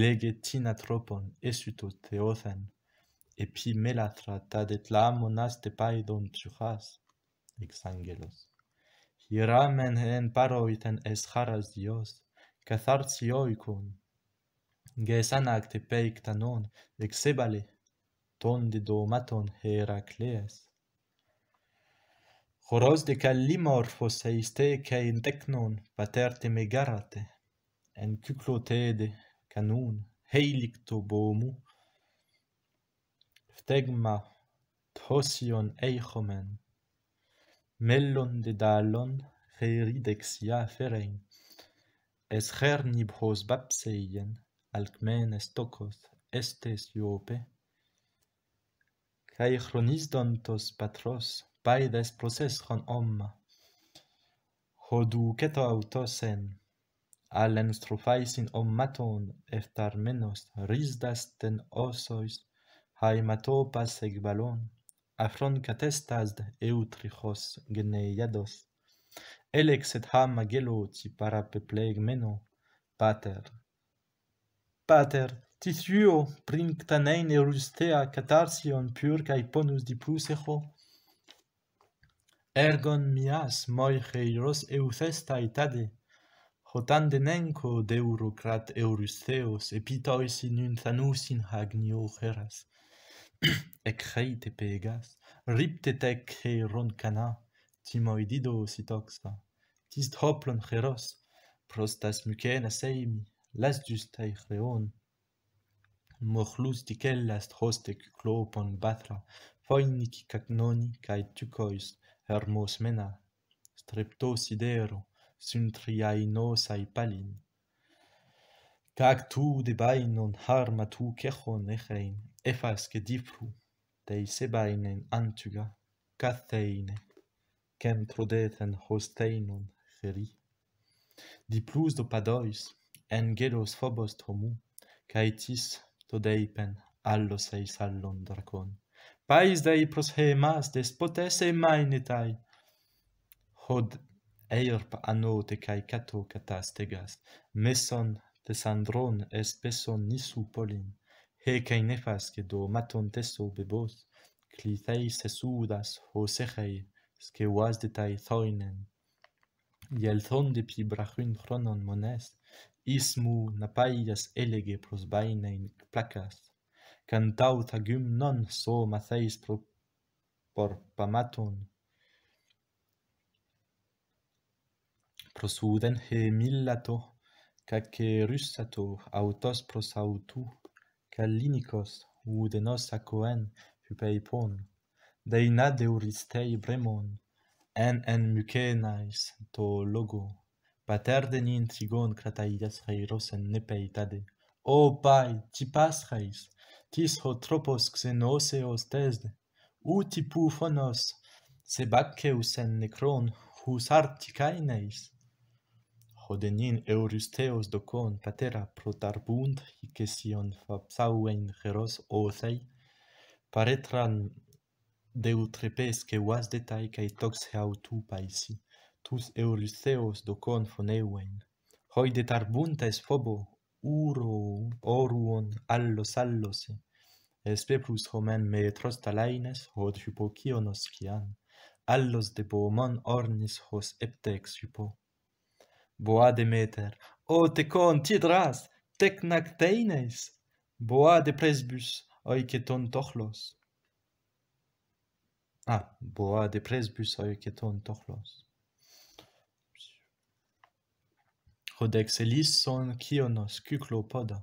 legetina tina tropon esuto theothen, epi melatra ta la monas te pae don ex angelos Hiramen en hen paroiten es charas dios cathartsi oikon ges anacte peic ex sebali ton de do maton herakles horos de kalimor foseiste ke inteknon paterte megarate en cyclotede kanon heilikto bomu ftegma tosion eichomen melon de dalon heri dexia ferein es hernibhos bapseien alkmen estokos estes yope kai chronisdon tos patros paides proces chon om hodu keto autosen alen strofaisin om maton eftar menos risdas ten osois hai matopas eg balon afron catestas de eutrichos geneiados elex et ham para pepleg meno pater pater tithio princtanein erustea catarsion pur cae ponus di plus Ergon mias moi heiros euthesta etade, hotan denenco deurocrat eurusteos epitoisi nun thanusin hagnio geras. ec reite pegas, ripte tec he ron cana, timoidido sitoxa, tist hoplon geros, prostas mucena seimi, las justae reon, mochlus dicellas hostec clopon batra, foinic cacnoni cae tucois hermos mena, trepto sidero, sunt riai palin. Cac tu de bainon harma tu cechon echein, efas ke difru, tei se antuga, cath teine, cem trodeten hosteinon feri. Di plus do padois, en gelos phobos tomu, caetis το δέιπεν, άλλος εις άλλον δρακόν. Πάεις δέι προς χέμας, δες Hod εμάινεται. Χωδ έιρπ ανώτε καί κατώ κατάστεγας, μέσον τες ανδρών εσ πέσον νησού πόλιν, χέ καί νεφάς και δω ματών τέσο βεβός, κλειθέι σε σούδας χώς εχέι, σκε ουάς δε ismu na paillas elege pros bainein in placas cantauta gym non so mathais pro por pamaton prosuden he millato cacce russato autos pros autu ca ude udenos acoen pupei pon deina deuristei bremon en en mycenais to logo Pater de ni intrigon crataillas hairos en nepeitade. O oh, pai, ti pasrais, tis ho tropos xenoseos tesne, uti pufonos, se bacceus en necron, hus articaineis. Hodenin Euristeos docon patera protarbunt hic esion fapsauen heros othei, paretran deutrepes que was detai cae tox heautu paisi tus eurystheos docon foneuen, hoi de tarbunta es phobo uro oruon allos allos Espeprus homen metros talaines hod hypokionos kian allos de bomon ornis hos eptex hypo boa de meter o te con ti dras tecnac teines boa de presbus oi che ton tochlos ah boa de presbus oi che ton tochlos Rodex elison kionos cyclopoda,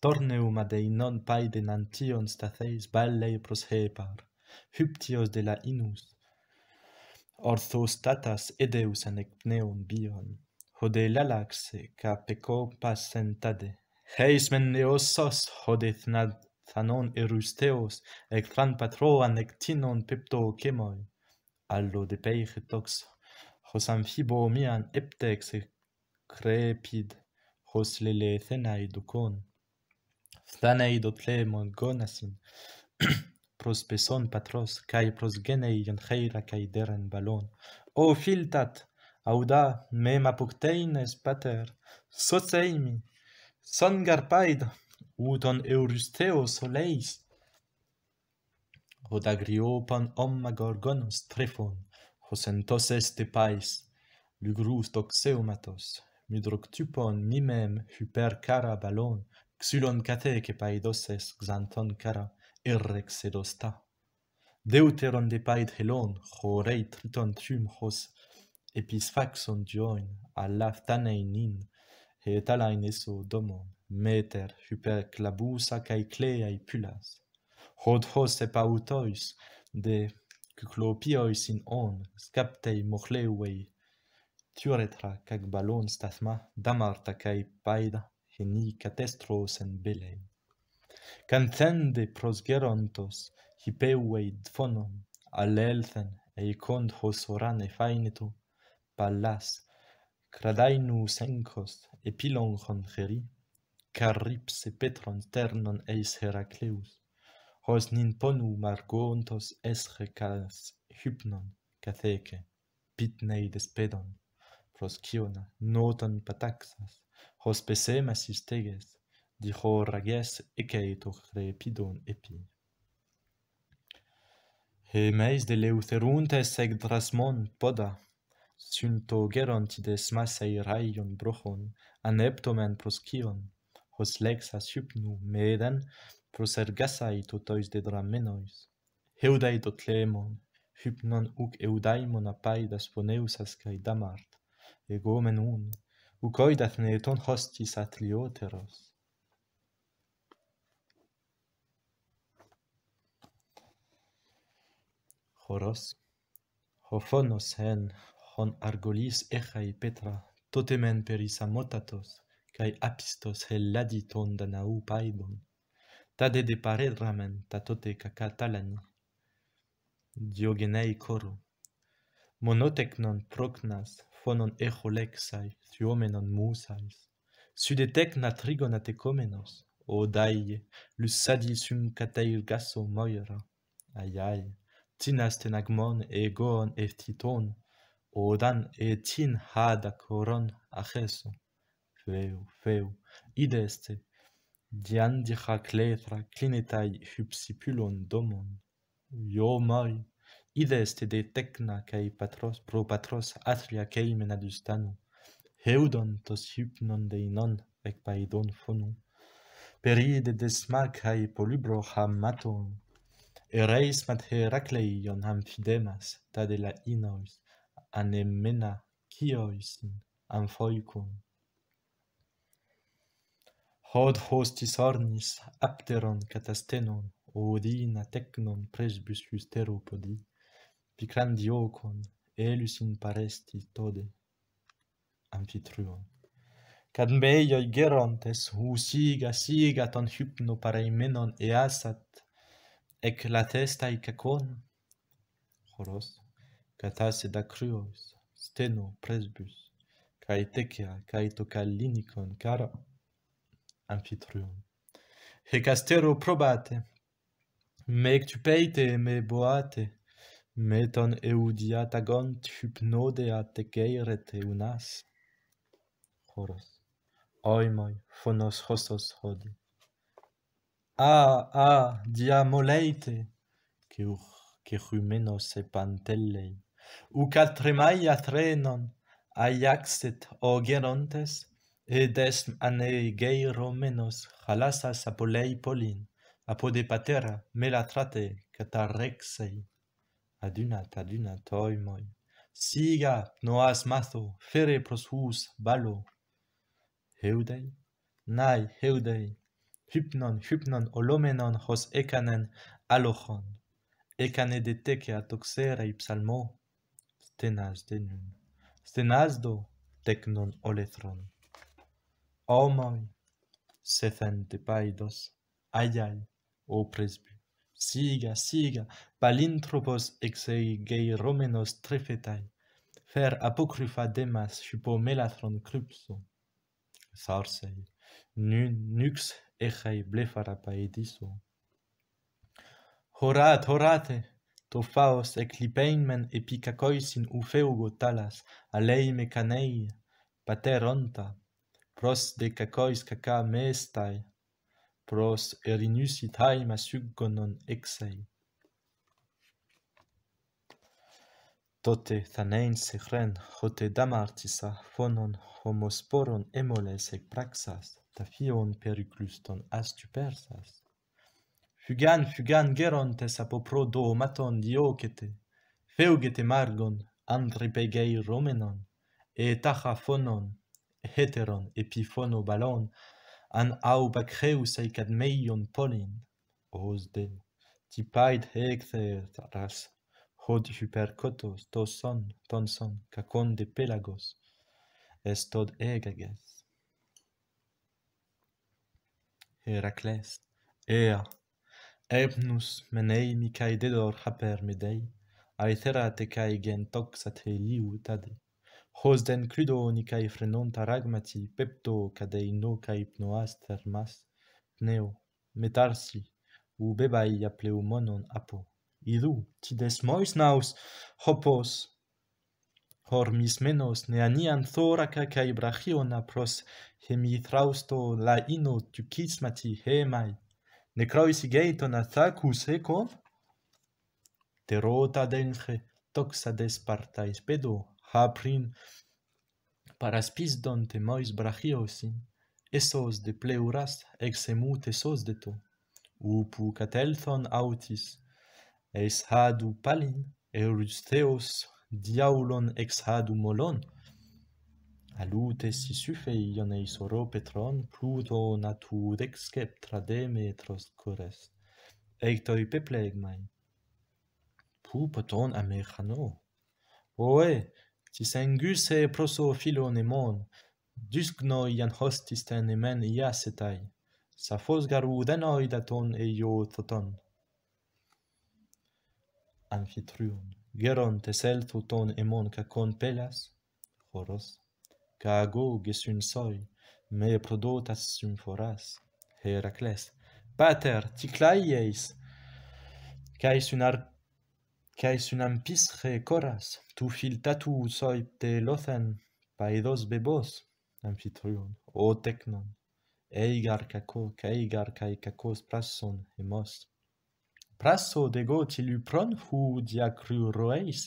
torneum adeinon paide nantion statheis ballei pros hepar, hyptios de la inus, ortho statas edeus anecneon bion, hode lalaxe ca peco pasentade, heis men neosos hode thanon erusteos, ec fran patro anectinon pepto chemoi, allo de peiche tox, hos amphibo mian eptex crepid hos lele thenai dukon thanai do ple mon gonasin prospeson patros kai prosgenei en heira kai deren balon o filtat auda me mapuktein es pater soceimi son garpaid uton euristeo soleis hod agriopan omma gorgonus trifon hos entos este pais lugrus doxeumatos Midroctupon mimem hypercara ballon, xylon kateke paidoses xanton cara, Irrexedosta. Deuteron de helon, horei triton trium hos, episfaxon join, nin, et hetalain eso domon, meter hyperclabusa clabusa kai pulas. Hod hos epautois, de cyclopiois in on, scaptei mochleuei turetra cag balon stathma damarta cae paida heni mi catestros en belei. Cantende prosgerontos hipeuei dfonon al elthen e hos orane fainetu palas cradainu sencost e heri, geri carrips petron ternon eis heracleus hos nin ponu margontos esche cas hypnon catheke, pitnei despedon pros quiona notan pataxas hospesem assisteges diho rages e caeto crepidon epi he meis de leutheruntes seg drasmon poda sunto geront masai raion brochon aneptomen pros hos lexas hypnu meden pros ergasai totois de dramenois heudai do hypnon uk eudaimon apaidas poneusas kai damart ego menun, u coidat ne ton hostis at lioteros. Choros, hofonos hen, hon argolis echai petra, totemen peris amotatos, cae apistos helladiton da nau paibon, ta de paredramen ta tote cacatalani. Diogenei corum monotechnon prognas phonon echolexai thiomenon musais sude techna trigona te comenos o dai lu sadi sum moira ai ai tinas ten agmon egon eftiton o dan e tin hada coron acheso feu feu ideste dian dicha cletra clinetai hypsipulon domon Yo mai ide est de tecna kai patros pro patros atria kai menadustanu heudon tos hypnon de inon ek paidon phonu peride des mag kai polibro hamaton erais mat heraklei ion ham fidemas ta de la inois anemena kiois amphoikum hod hostis ornis apteron catastenon odina tecnon presbus justero podi picrandiocon elus in paresti tode amphitryon cad meioi gerontes hu siga siga ton hypno pareimenon easat ec la testa i cacon horos catasse da cruos steno presbus cae tecia cae tocallinicon cara amphitryon hec probate mec tupeite me boate Meton eudia hypnodea te geirete unas ?»« Horos. »« Oimoi, phonos hosos hodi. Ah, ah, dia moleite, queur, quehumenos U Ucatremaia trenon, Ayaxit o gerontes, edesm ane geiro menos halasas apolei polin, apode patera melatrate catarexei adunat adunat moi, Siga noas matho fere pros balo. Heudei, nai heudei, hypnon hypnon olomenon hos ekanen alochon. Ekane de teke atoxere, ipsalmo, Stenas denum. Stenas do teknon olethron. Omoi, sethen de paidos, aiai, o presby. Siga, siga, palintropos tropos exei gei romenos trefetai, fer apocrypha demas chupo melatron krypso. Sorsei, nun nux echei blefara paediso. Horat, horate, to faos e clipenmen epi kakoisin ufeugo talas, alei me canei, pate ronta, pros de kakois kaka mestai, pros erinus itai masugonon exei. Tote thanein sechren, hote damartisa, phonon homosporon emoles ec praxas, ta fion periclustον astu persas. Fugan, fugan, gerontes apopro do maton diocete, feugete margon, antripegei romenon, e taha phonon, heteron, epifono balon, an au ba creu sai meion polin os de ti paid hekter ras hod hypercotos to son ton son ka de pelagos estod tod egeges Heracles, ea ebnus menei micae dedor haper medei aetherate kai gen toxat heliu hosden crudo nicae frenonta ragmati, pepto cadei no caipnoas thermas, pneo, metarsi, u bebai apleu monon apo. Idu, tides mois naus, hopos, hormis menos neanian thoraca cae brachiona pros hemithrausto la ino tucismati hemai, ne croisi geiton athacus econ? Terota denche, toxa despartais pedo, haprin paraspis don te mois brachiosin esos de pleuras ex emute sos de to upu catelthon autis es hadu palin eurusteos diaulon ex hadu molon alute si sufei ioneis oro petron pluto natu dexcep trademetros corest ectoi peplegmai pupaton amechano oe Si se ngu se proso filon e mon, dysk no i jan hostisten e men i asetaj, sa fos garu denoj daton e jo thoton. Anfitrion, gjeron të sel thoton e mon ka kën pelas, horos, ka ago gës soj, me prodotas unë foras, herakles, Pater, ti kla i ka i sunarkles. Caes unam pisre coras, tu fil tatu soib te lothen, paedos bebos, amphitryon, o technon, eigar caco, caigar cae cacos prasson, emos. Prasso de go tilu pron hu diacru roeis,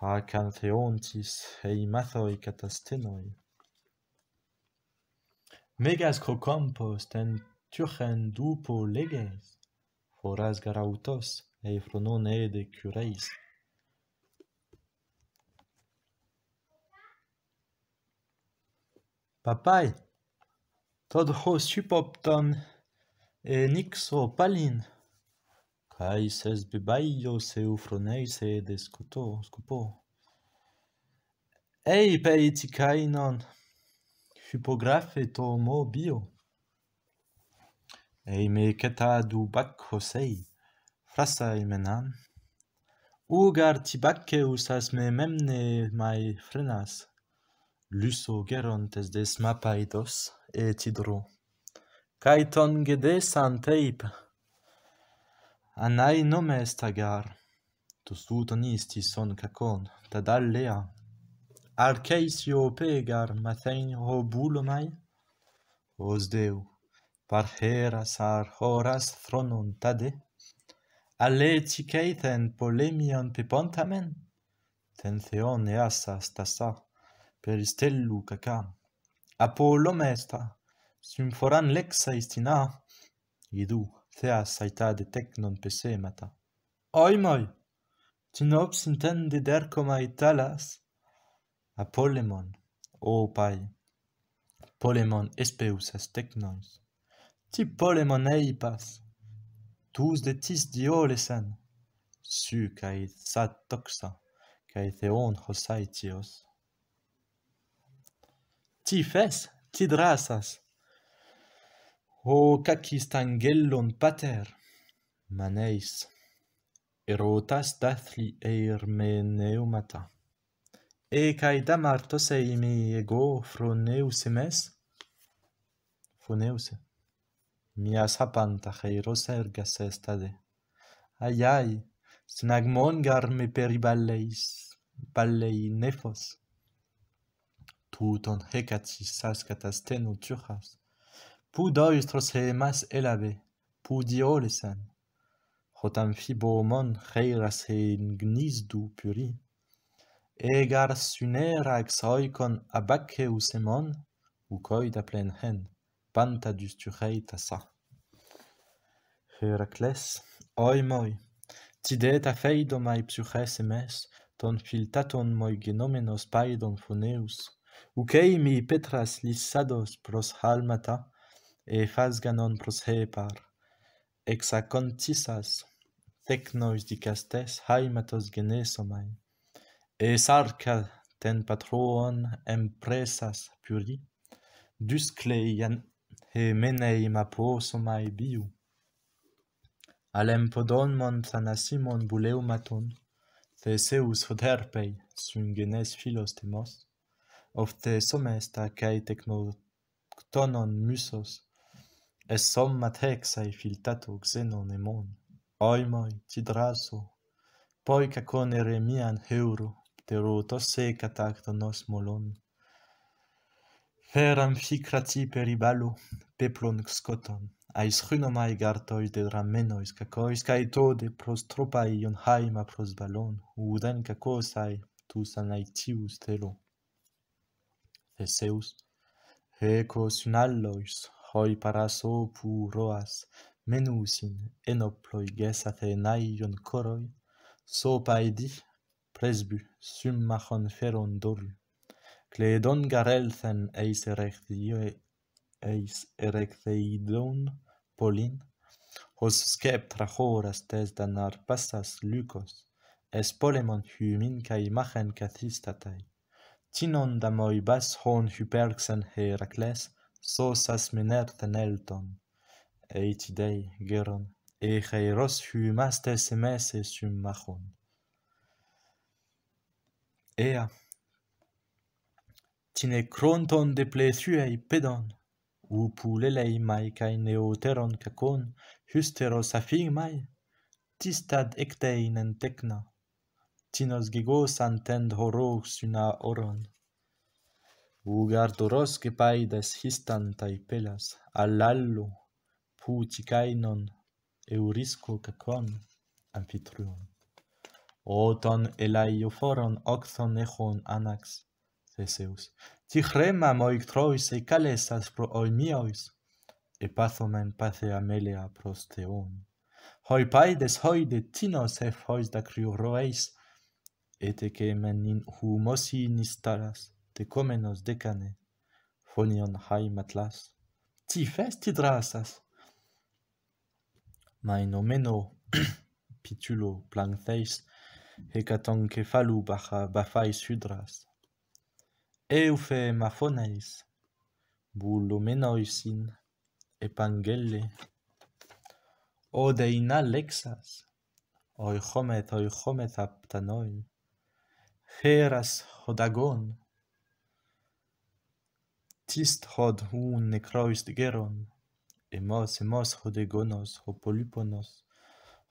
ha cantheontis ei mathoi catastenoi. Megas crocompos ten turgen dupo leges, foras garautos, Hayfrunun neydi küreyiz? Papay, tadho supoptan e nikso palin. Kaj ses bibaio se ufronei se de scuto, scupo. Ei peitikainon, hypografe to mo bio. Ei me keta du frasa ilmenan. Ugar tibacce usas me memne mai frenas. Luso gerontes des mapaidos et idro. Caeton gedes anteip. Anai nome est agar. Tus utonisti son cacon, tad allea. Arceis io pegar matein ho Os Deu, par heras ar horas thronon alleciceten polemion pepontamen tension eas asta per stellu caca apollo mesta symphoran lexa istina idu thea saita de technon pesemata oi mai tinops intende der coma italas apollemon o pai polemon espeus as technons ti polemon eipas tous de tis diolesen, su kai toxa, kai theon hosaitios. Ti fes, ti drasas, o kakistangellon pater, maneis, erotas dathli neumata. »« E kai damartos eimi ego froneus emes, froneus erga sestade. Ai ai, snagmon garme me peribaleis, ballei nefos. Tuton hecatis no tuchas. Pu doistros mas elave, pu diolesen. Hotam fibomon reiras hein du puri. Egar sunera exoikon abaceus emon, ucoida plen hen panta d'ustureita sa. Heracles, oi moi, TIDETA FEIDO MAI ton filtaton moi genomenos paidon phoneus, ucei mi petras lisados pros halmata, e fasganon pros hepar, exacontisas, technois dicastes haimatos genesomai, e sarca ten PATRON empresas puri, duscleian he menei ma po mai biu. Alem podon mon thanasimon buleu maton, the seus foderpei, sun genes filos temos, of te somesta cae tecnoctonon musos, es som hexae filtato xenon emon, oimoi, tidraso, poi cacon eremian heuro, te rotos se catactonos molon, Fer am ficrati per i balu, peplon xcoton, ais runomai gartoi de ramenois cacois, cae to de pros tropai haima pros balon, uden cacosai tus anaitius telo. Theseus, Eco sunallois, hoi paraso pu roas, menusin enoploi gesate naion coroi, sopae di, presbu, summachon feron dorum. don garelthen eis erechtheidon polin, hos skep trahoras tes danar passas lykos, es polemon humin kai machen kathistatai. Tinon damoi bas hon hyperxen Herakles, sosas minerten elton. Eitidei geron, e cheiros hymastes meses sum machon. Ea. tine cronton de plethuei pedon, u pulelei mai cae neoteron cacon, Hysteros safing mai, tistad tecna, tinos gigos antend horog suna oron. U gardoros ge paides histan tai pelas, alallu, pu cicainon, eurisco cacon, amphitryon Oton elaioforon octon echon anax, Ti moi trois e calesas pro oi E pathomen pathe amelia pros prosteon. Hoi paides hoi de tinos ephoi hois da Et e che humosi nistalas, te comenos decane, phonion hai matlas. Ti festi drasas. meno pitulo plan hecaton baha bafai sudras. Eufe mafonais, bulumenoisin, epangele. O deina lexas, oi chomet, oi chomet aptanoi, heras hodagon, tist hod hun necroist geron, emos, emos hodegonos, hopoliponos,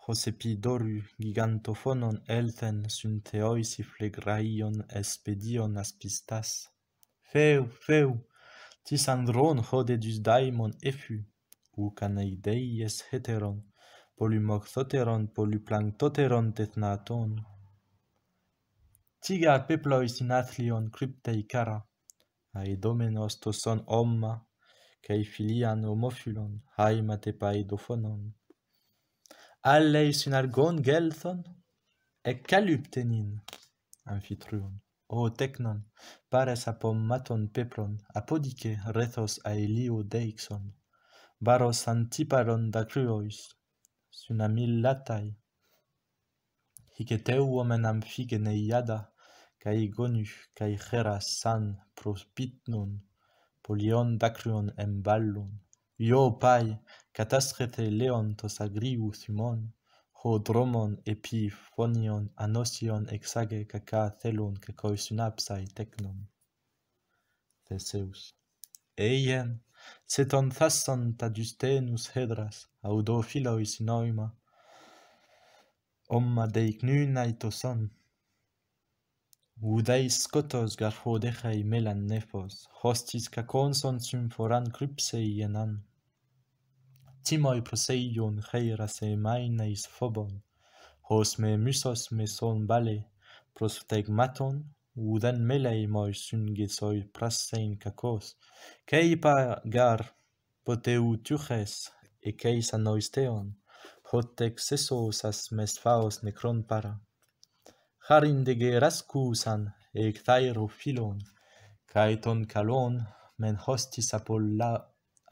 Hosepi dōru gigantofonon elthen sun teoi sifleg raion espedion aspistas. Feu, feu, tis andrōn hōdedus daemon efū, ū heteron, polymoxoteron, mokthoteron, polu planktoteron Tiga peplois in athlion cryptei cara, ae domenos to son homma cae filian homophilon, hae mate paedofonon allei synargon gelthon, e caluptenin, amphitryon, o technon, pares apom maton pepron, apodike rethos aelio deixon, baros antiparon da cruois, synamil latai, hiceteu omen amphigene iada, cae gonus, cae geras san, prospitnun, polion dacryon emballun. Io pai catastrete leon tos agriu simon, ho dromon epi phonion anosion exage caca thelon cacoi synapsai technon. Theseus. Eien, set on thason justenus hedras, audo philois in oima, omma deignunae tosan, Udai scotos garfo dechai melan nefos, hostis caconson symphoran crypsei enan. Timoi proseion heiras emaineis phobon, hos me musos me son bale, prosutegmaton, udan melei moi syngesoi prasein kakos, keipa gar poteu tuches, e keis anoisteon, hot exesos as mes faos necron para harindege rascusan e ctairo filon, cae ton calon men hostis apolla,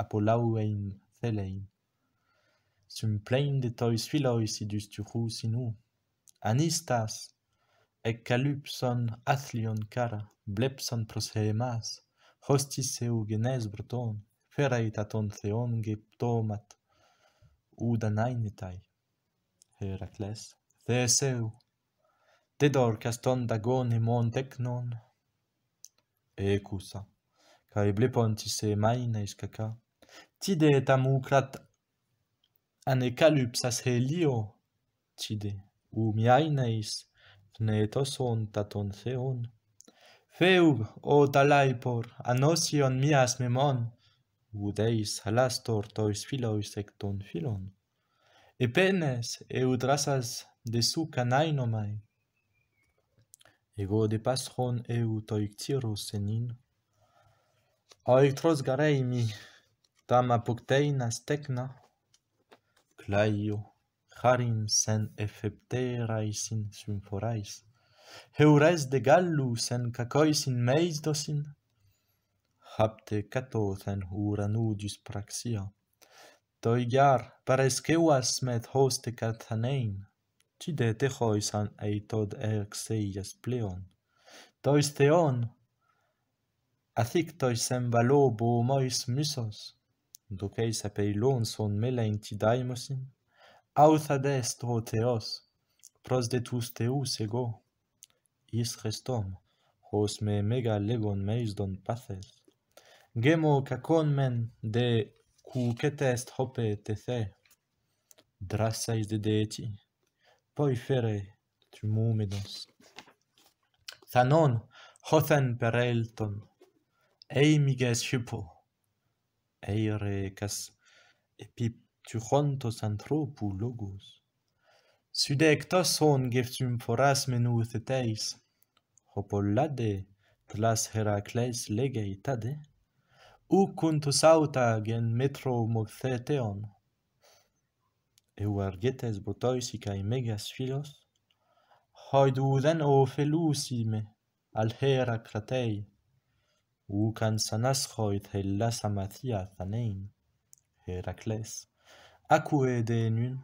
apollauein felein. Sum plein de tois filois idus turus inu, anistas, ec calupson athlion cara, blepson prosemas, hostis eugenes breton, ferait aton theon geptomat, ud anainetai. Heracles, theseu, de dor caston dagon e monte non e cusa ca i ble ponti se mai iscaca ti de crat an e calup se lio u mi ai na is ne to ton se feu o talaipor, anosion por memon, on mi u deis is halas tor ec ton filon e penes e u drasas de su canaino mai Ego de pastron eu toic tiro senin. Oic tros garei mi, tam apocteinas tecna, Claio, charim sen efepteraisin symphorais, Heures de gallu sen cacoisin meisdosin, Hapte catothen uranudis praxia, Toigar, pares queuas met hoste cathanein, si de tehoisan eitod erx eias pleon. Tois Theon, acictois sem valo bohmois mysos, doceis apeilonson meleinti daimosin, auza desto Theos, prosdetus Theus ego, is restom, hos me mega legon meisdon paces, gemo cacon men de cu cete est hope tece, drasais de deeti, Poi fere, tu múmedos. Thanon, hothan per elton, ei miges hipo, ei recas epip tuchontos antropu logos. Sudectos hon geftum foras menu thetais, hopolade, t'las Heracles legeitade, u cuntus auta gen metro motheteon, euargetes botoisi cae megas filos, hoid uden o felusime al hera cratei, ucan sanaschoit hellas amathia thanein, Heracles, aquae denun,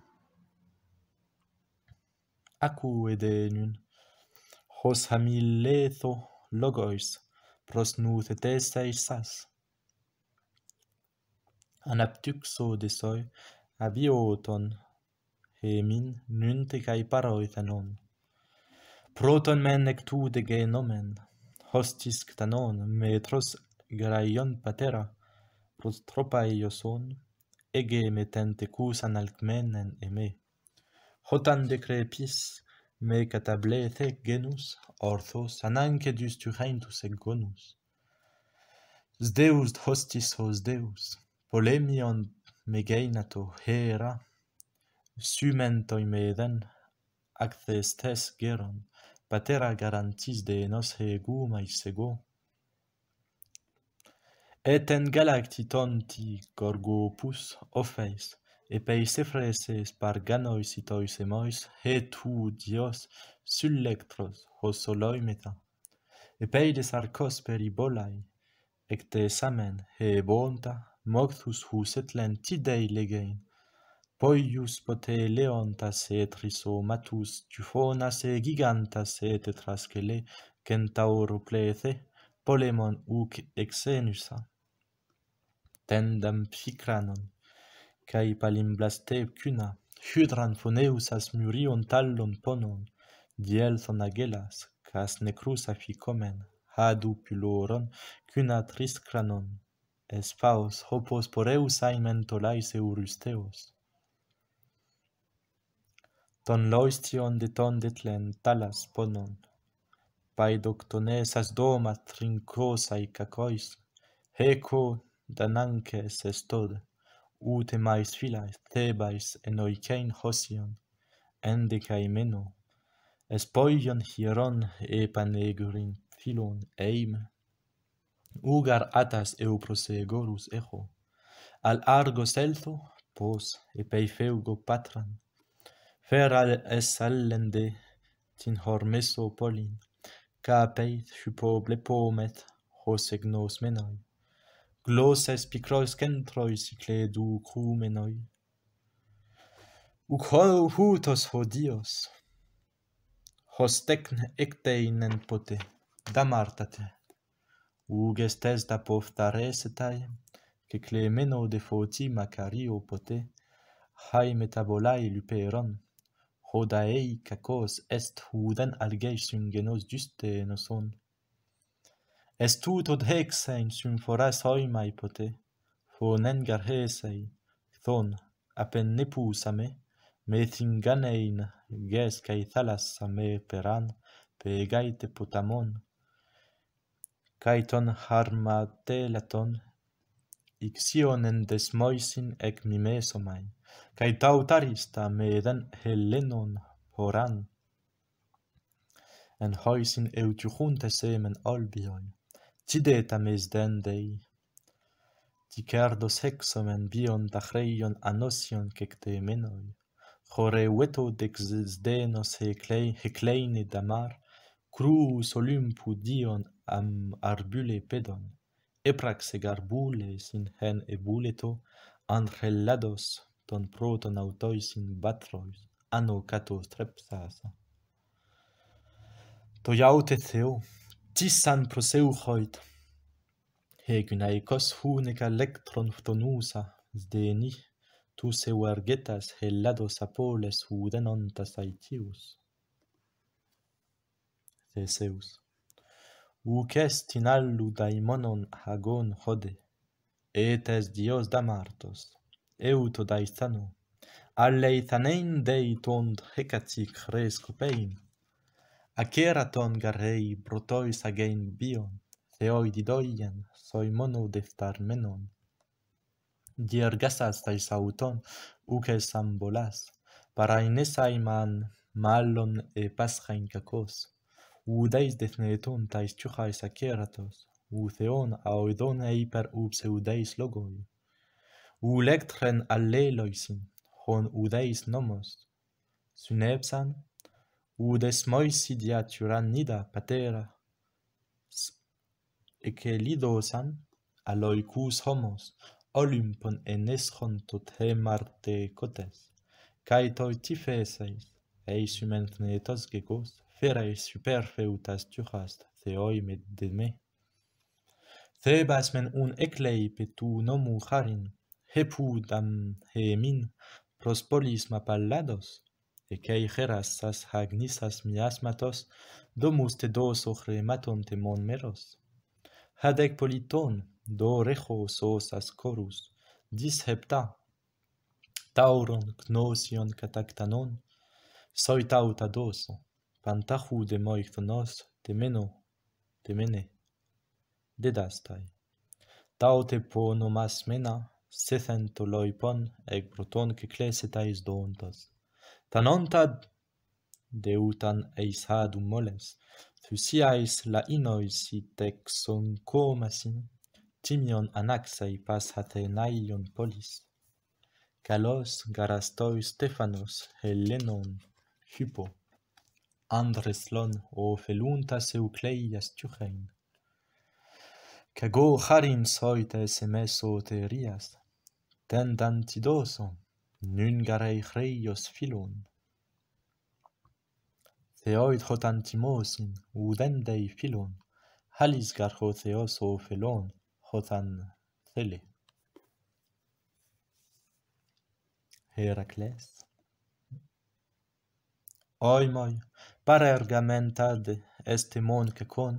hos hamiletho logois pros nuthetes eisas, anaptuxo desoi, abioton hemin nunte kai paroithanon proton men ek tu de genomen hostis ktanon metros graion patera prostropa ioson ege metente kusan alkmenen eme hotan de crepis me catablete genus orthos, sananke dus tu rein gonus hostis hos Deus, polemion megeinato Hera, Sumento imeden, tes geron, Patera garantis de nos hegu maisego. Et en galacti tonti gorgopus ofeis, e peise freses parganois itois emois, et hu dios sullectros hosoloimeta. E peides arcos peribolai, ecte samen he bonta moctus hus et lentidei legein. Poius pote leontas et riso matus, tufonas e gigantas et etrascele, rascele, centauro plece, polemon uc exenusa. Tendam psicranon, cae palimblaste cuna, hydran foneus as murion tallon ponon, dielthon agelas, cas necrusa ficomen, hadu puloron, cuna triscranon, es faus hopos poreus aimen tolaise urus Ton loistion de ton detlen talas ponon, pae doctonesas as doma trincosae cacois, heco danances estod, ut emais filae thebaes en hosion, endecae meno, es poion hieron epanegurim filon eime, ugar atas eu prosegorus echo al argo selto pos e pei feugo patran fer al esallende tin hormeso polin ca pei supo blepomet hos egnos menai gloses picrois centroi sicle du crumenoi uc ho hutos ho dios hos tecne ectein en pote damartate da testa setai, que clemeno de foti o pote, hai metabolai luperon, hodaei kakos est huden algeis genos juste noson. Est tutod hexein foras hoimai pote, fonen garhesei, thon, apen Me methinganein ges kai same peran, pegaite potamon, καίτον χάρμα τέλατον, ηξίωνεν δεσμόησιν εκ μιμέσομαϊ, καί ταυταρίστα με δεν χελένον χωράν, εν χόησιν ευτυχούντε σέμεν όλβιοι, τσι δέτα μες δέν δέι, τσι κέρδος έξομεν βίον τα χρέιον ανώσιον κεκτεμένοι, χωρέ am arbule pedon, epraxe garbule sin hen ebuleto, anhelados ton proton autois in batrois, anno cato strepsas. To iaute theo, tisan proseuchoit, hec in aecos hunec electron phtonusa, sdeni, tu seu ergetas hellados apoles hudenontas aetius. Theseus. Theseus. Vukes tin allu daimonon hagon hode, et es dios da martos, euto daizano, alleithanein dei tond hekatsi kresko pein, akera ton brutois agen bion, theoi didoien, soi mono deftar menon. Diergasas tais auton, ukes ambolas, parainesai malon e paschain kakos, ou deis defneton tais tuchais aceratos, ou theon a oedonei per upse ou deis logoi, ou alleloisin hon ou nomos, sunepsam, ou moisi moesidia tyuran nida patera, ece lidosam, aloicus homos, olympon eneschontot he martecotes, cae toit tifeseis, eis eisumen fnetos gegos, Ferae superfeutas tuchast, Theoi med de me. Thebas men un ecleipe tu nomu charin, Hepudam hemin, Pros polis ma pallados, Ecei geras sas hagnisas miasmatos, Domus te doso chrematum te mon meros. Hadec politon, Do recho sos as corus, Dis hepta, Tauron, Knosion catactanon, Soitauta doso, pantahu de moichthonos, de meno, de mene, de dastai. Tau te po nomas mena, sethen to loipon, eg proton ke klesetais dontos. Tanontad, de utan eis hadum moles, thusiais la inois i tec son timion anaxai pas hathe polis. Kalos garastoi stefanos helenon hypo. Andreslon, o felunta se ucleias tuchein. Cago charin soite se meso te rias, ten dantidoso, nun garei chreios filon. Theoid hot antimosin, udendei filon, halis gar theos o felon, hotan thele. Herakles. Oi moi, parergamentad de este mon con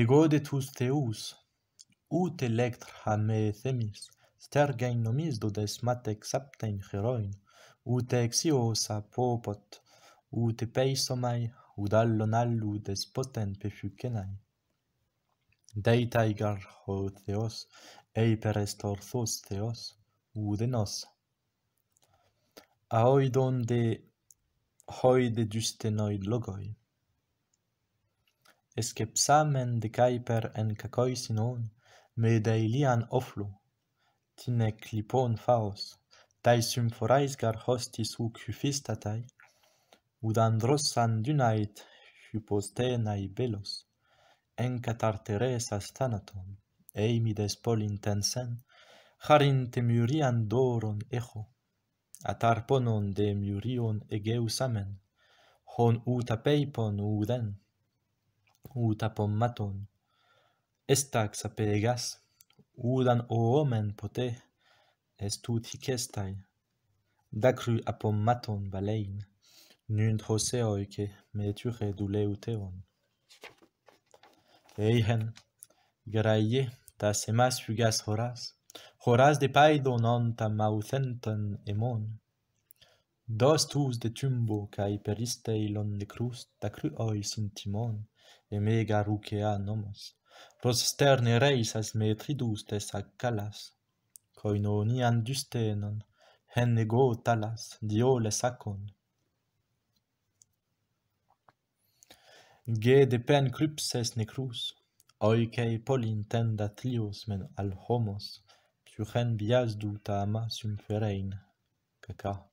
ego de tus teus ut electra me themis stergen nomis do des matex heroin ut exiosa popot ut peisomai ut allon allu despoten pefucenai. dei tiger ho theos e per estorthos theos ut nos a hoy hoi de juste noi logoi. Esce de caiper en cacoi sinon, me de ilian oflu, tine clipon faos, tai symphorais gar hostis uc hufistatai, ud androsan dunait hypostenae belos, en catarteres astanaton, eimides polin tensen, harin temurian doron echo, atarponon de murion egeus amen hon uta peipon uden uta pommaton estax apegas udan o omen pote est ut hic estai dacru apommaton balein nunt hose oike meture duleuteon eihen graie tas emas fugas horas Horas de paido non tam ausentem emon. Dos tus de tumbo, cae peristeilon ilon de cruz, da cru oi sin e mega rucea nomos. Pros sterne reis as me tridus des ac calas, coi nian dustenon, hen ego talas, dio le sacon. Ge de pen crypses ne cruz, oi cae polin tendat lios men al homos, Kuchen bias tama symferein. Kaka.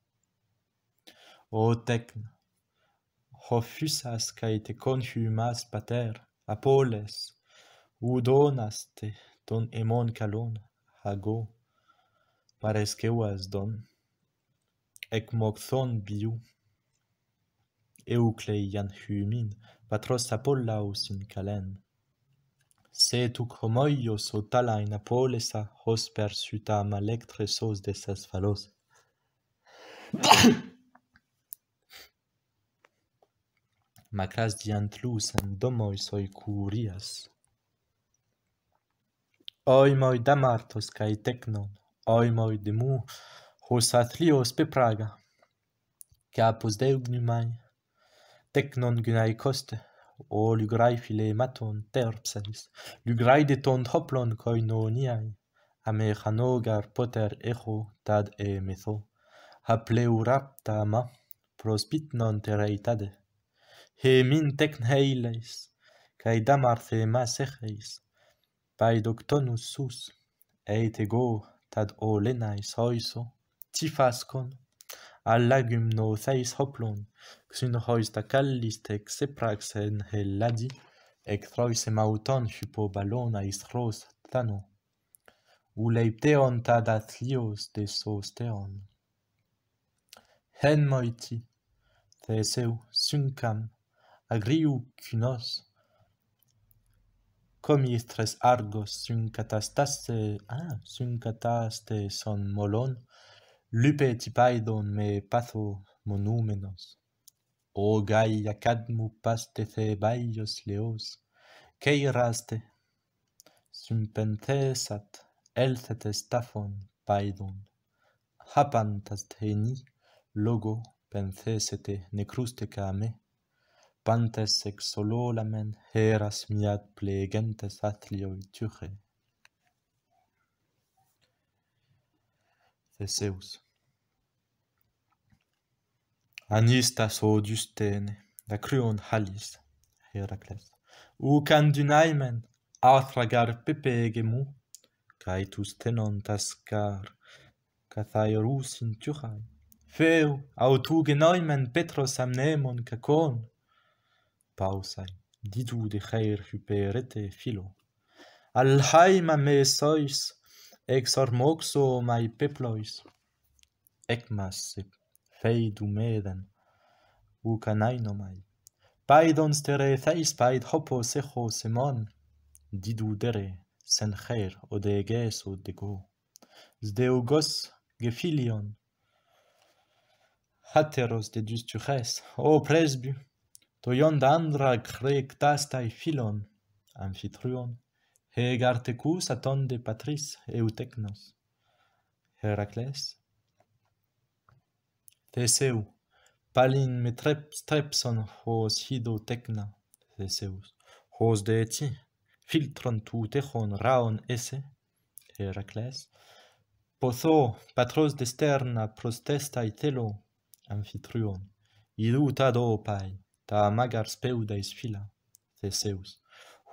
O tecn. Hofusas kaite te conhumas pater, apoles, udonas te don emon calon, hago, was don, ec moxon biu. Eucleian humin, patros apollaus in calen. se tu cromoio so tala in apolesa hos per suta malectre sos des asfalos. Macras diant lus en domoi soi curias. Oi moi damartos cae tecnon, oi moi de hos atlios pe praga, capos deugnumai, tecnon gunae coste, o lugrai file maton terpsens, lugrai de hoplon coi no niai, ame gar poter echo tad e metho, ha pleurapta ma, prospit non tereitade, he min tecn heileis, cae damar the ma seheis, pae doctonus sus, eite go tad o lenais hoiso, tifascon, thais hoplon, hois ta callis heladi, xepraxen helladi, ectrois emauton hypobalona isros thano, uleipteon ta de desosteon. Hen moiti, theseu syncam, agriu Kunos comistres argos syncatastaste, ah, syncataste son molon, lupe tipaidon me patho monumenos o gai yakadmu paste the baios leos ke iraste sun penthesat elthete paidon hapantas theni logo penthesete necruste kame pantes exololamen heras miat plegentes atlioi tuche Theseus. Anistas la cruon halis, Heracles, u athragar pepegemu, caetus tenon tascar, cathaeorus in tuchai, feu autu genoimen petros amnemon cacon, pausai, didu de chair hyperete philo, Alhaima me sois, exor moxo mai peplois. Ec masse, fei dumeden, u canaino mai. Paidon stere theis paid hopo secho semon, didu dere sen cher o de eges o de gos gefilion, hateros de dus o presbu, toion d'andra andra tastai filon, amphitryon, hegarte cus a patris eutecnos. Heracles, Teseu, palin me trep, hos hido tecna, Teseus, hos de eti, filtron tu tejon raon esse, Heracles, pozo patros de sterna prostesta i telo, Amphitryon, idu ta do pai, ta magar speudais fila, Teseus,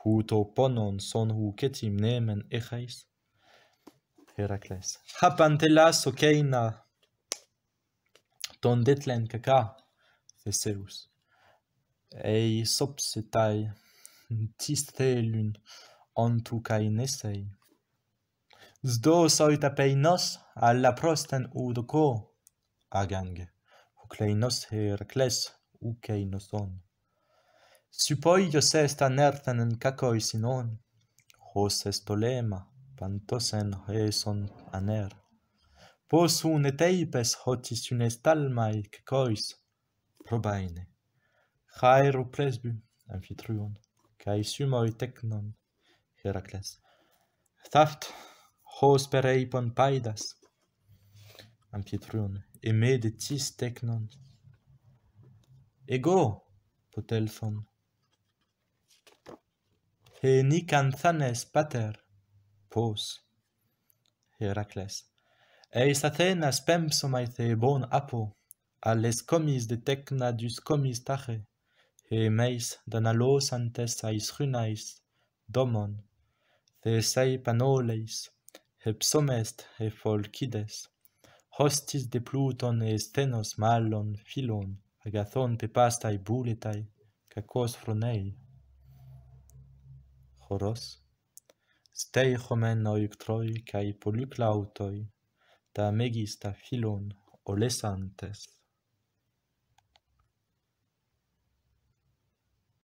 to ponon son hu ketim nemen echeis. Heracles. Hapantelas okeina. Ton detlen kaka. Theseus. Ei sopsetai. Tistelun. tu kainesei. Zdo soita peinos. Alla prosten udoko. Agange. Ukleinos Heracles. ukeinoson. Supoi io se sta nertan en hos est olema, pantosen reson aner. Pos un et eipes hotis un cacois, probaine. Chaeru presbu, amfitruon, cae sumoi technon, Heracles. Thaft, hos per eipon paidas, amfitruon, e medetis technon. Ego, potelfon, henicanthanes pater pos heracles eis athenas pempsum aethe bon apo alles comis de tecna dus comis tache he meis danalos antes ais runais domon thesai panoleis hepsomest he folcides hostis de pluton e stenos malon filon agathon pepastai buletai cacos fronei horos, stei homen noib troi, cae polyplautoi, ta megis ta filon olesantes,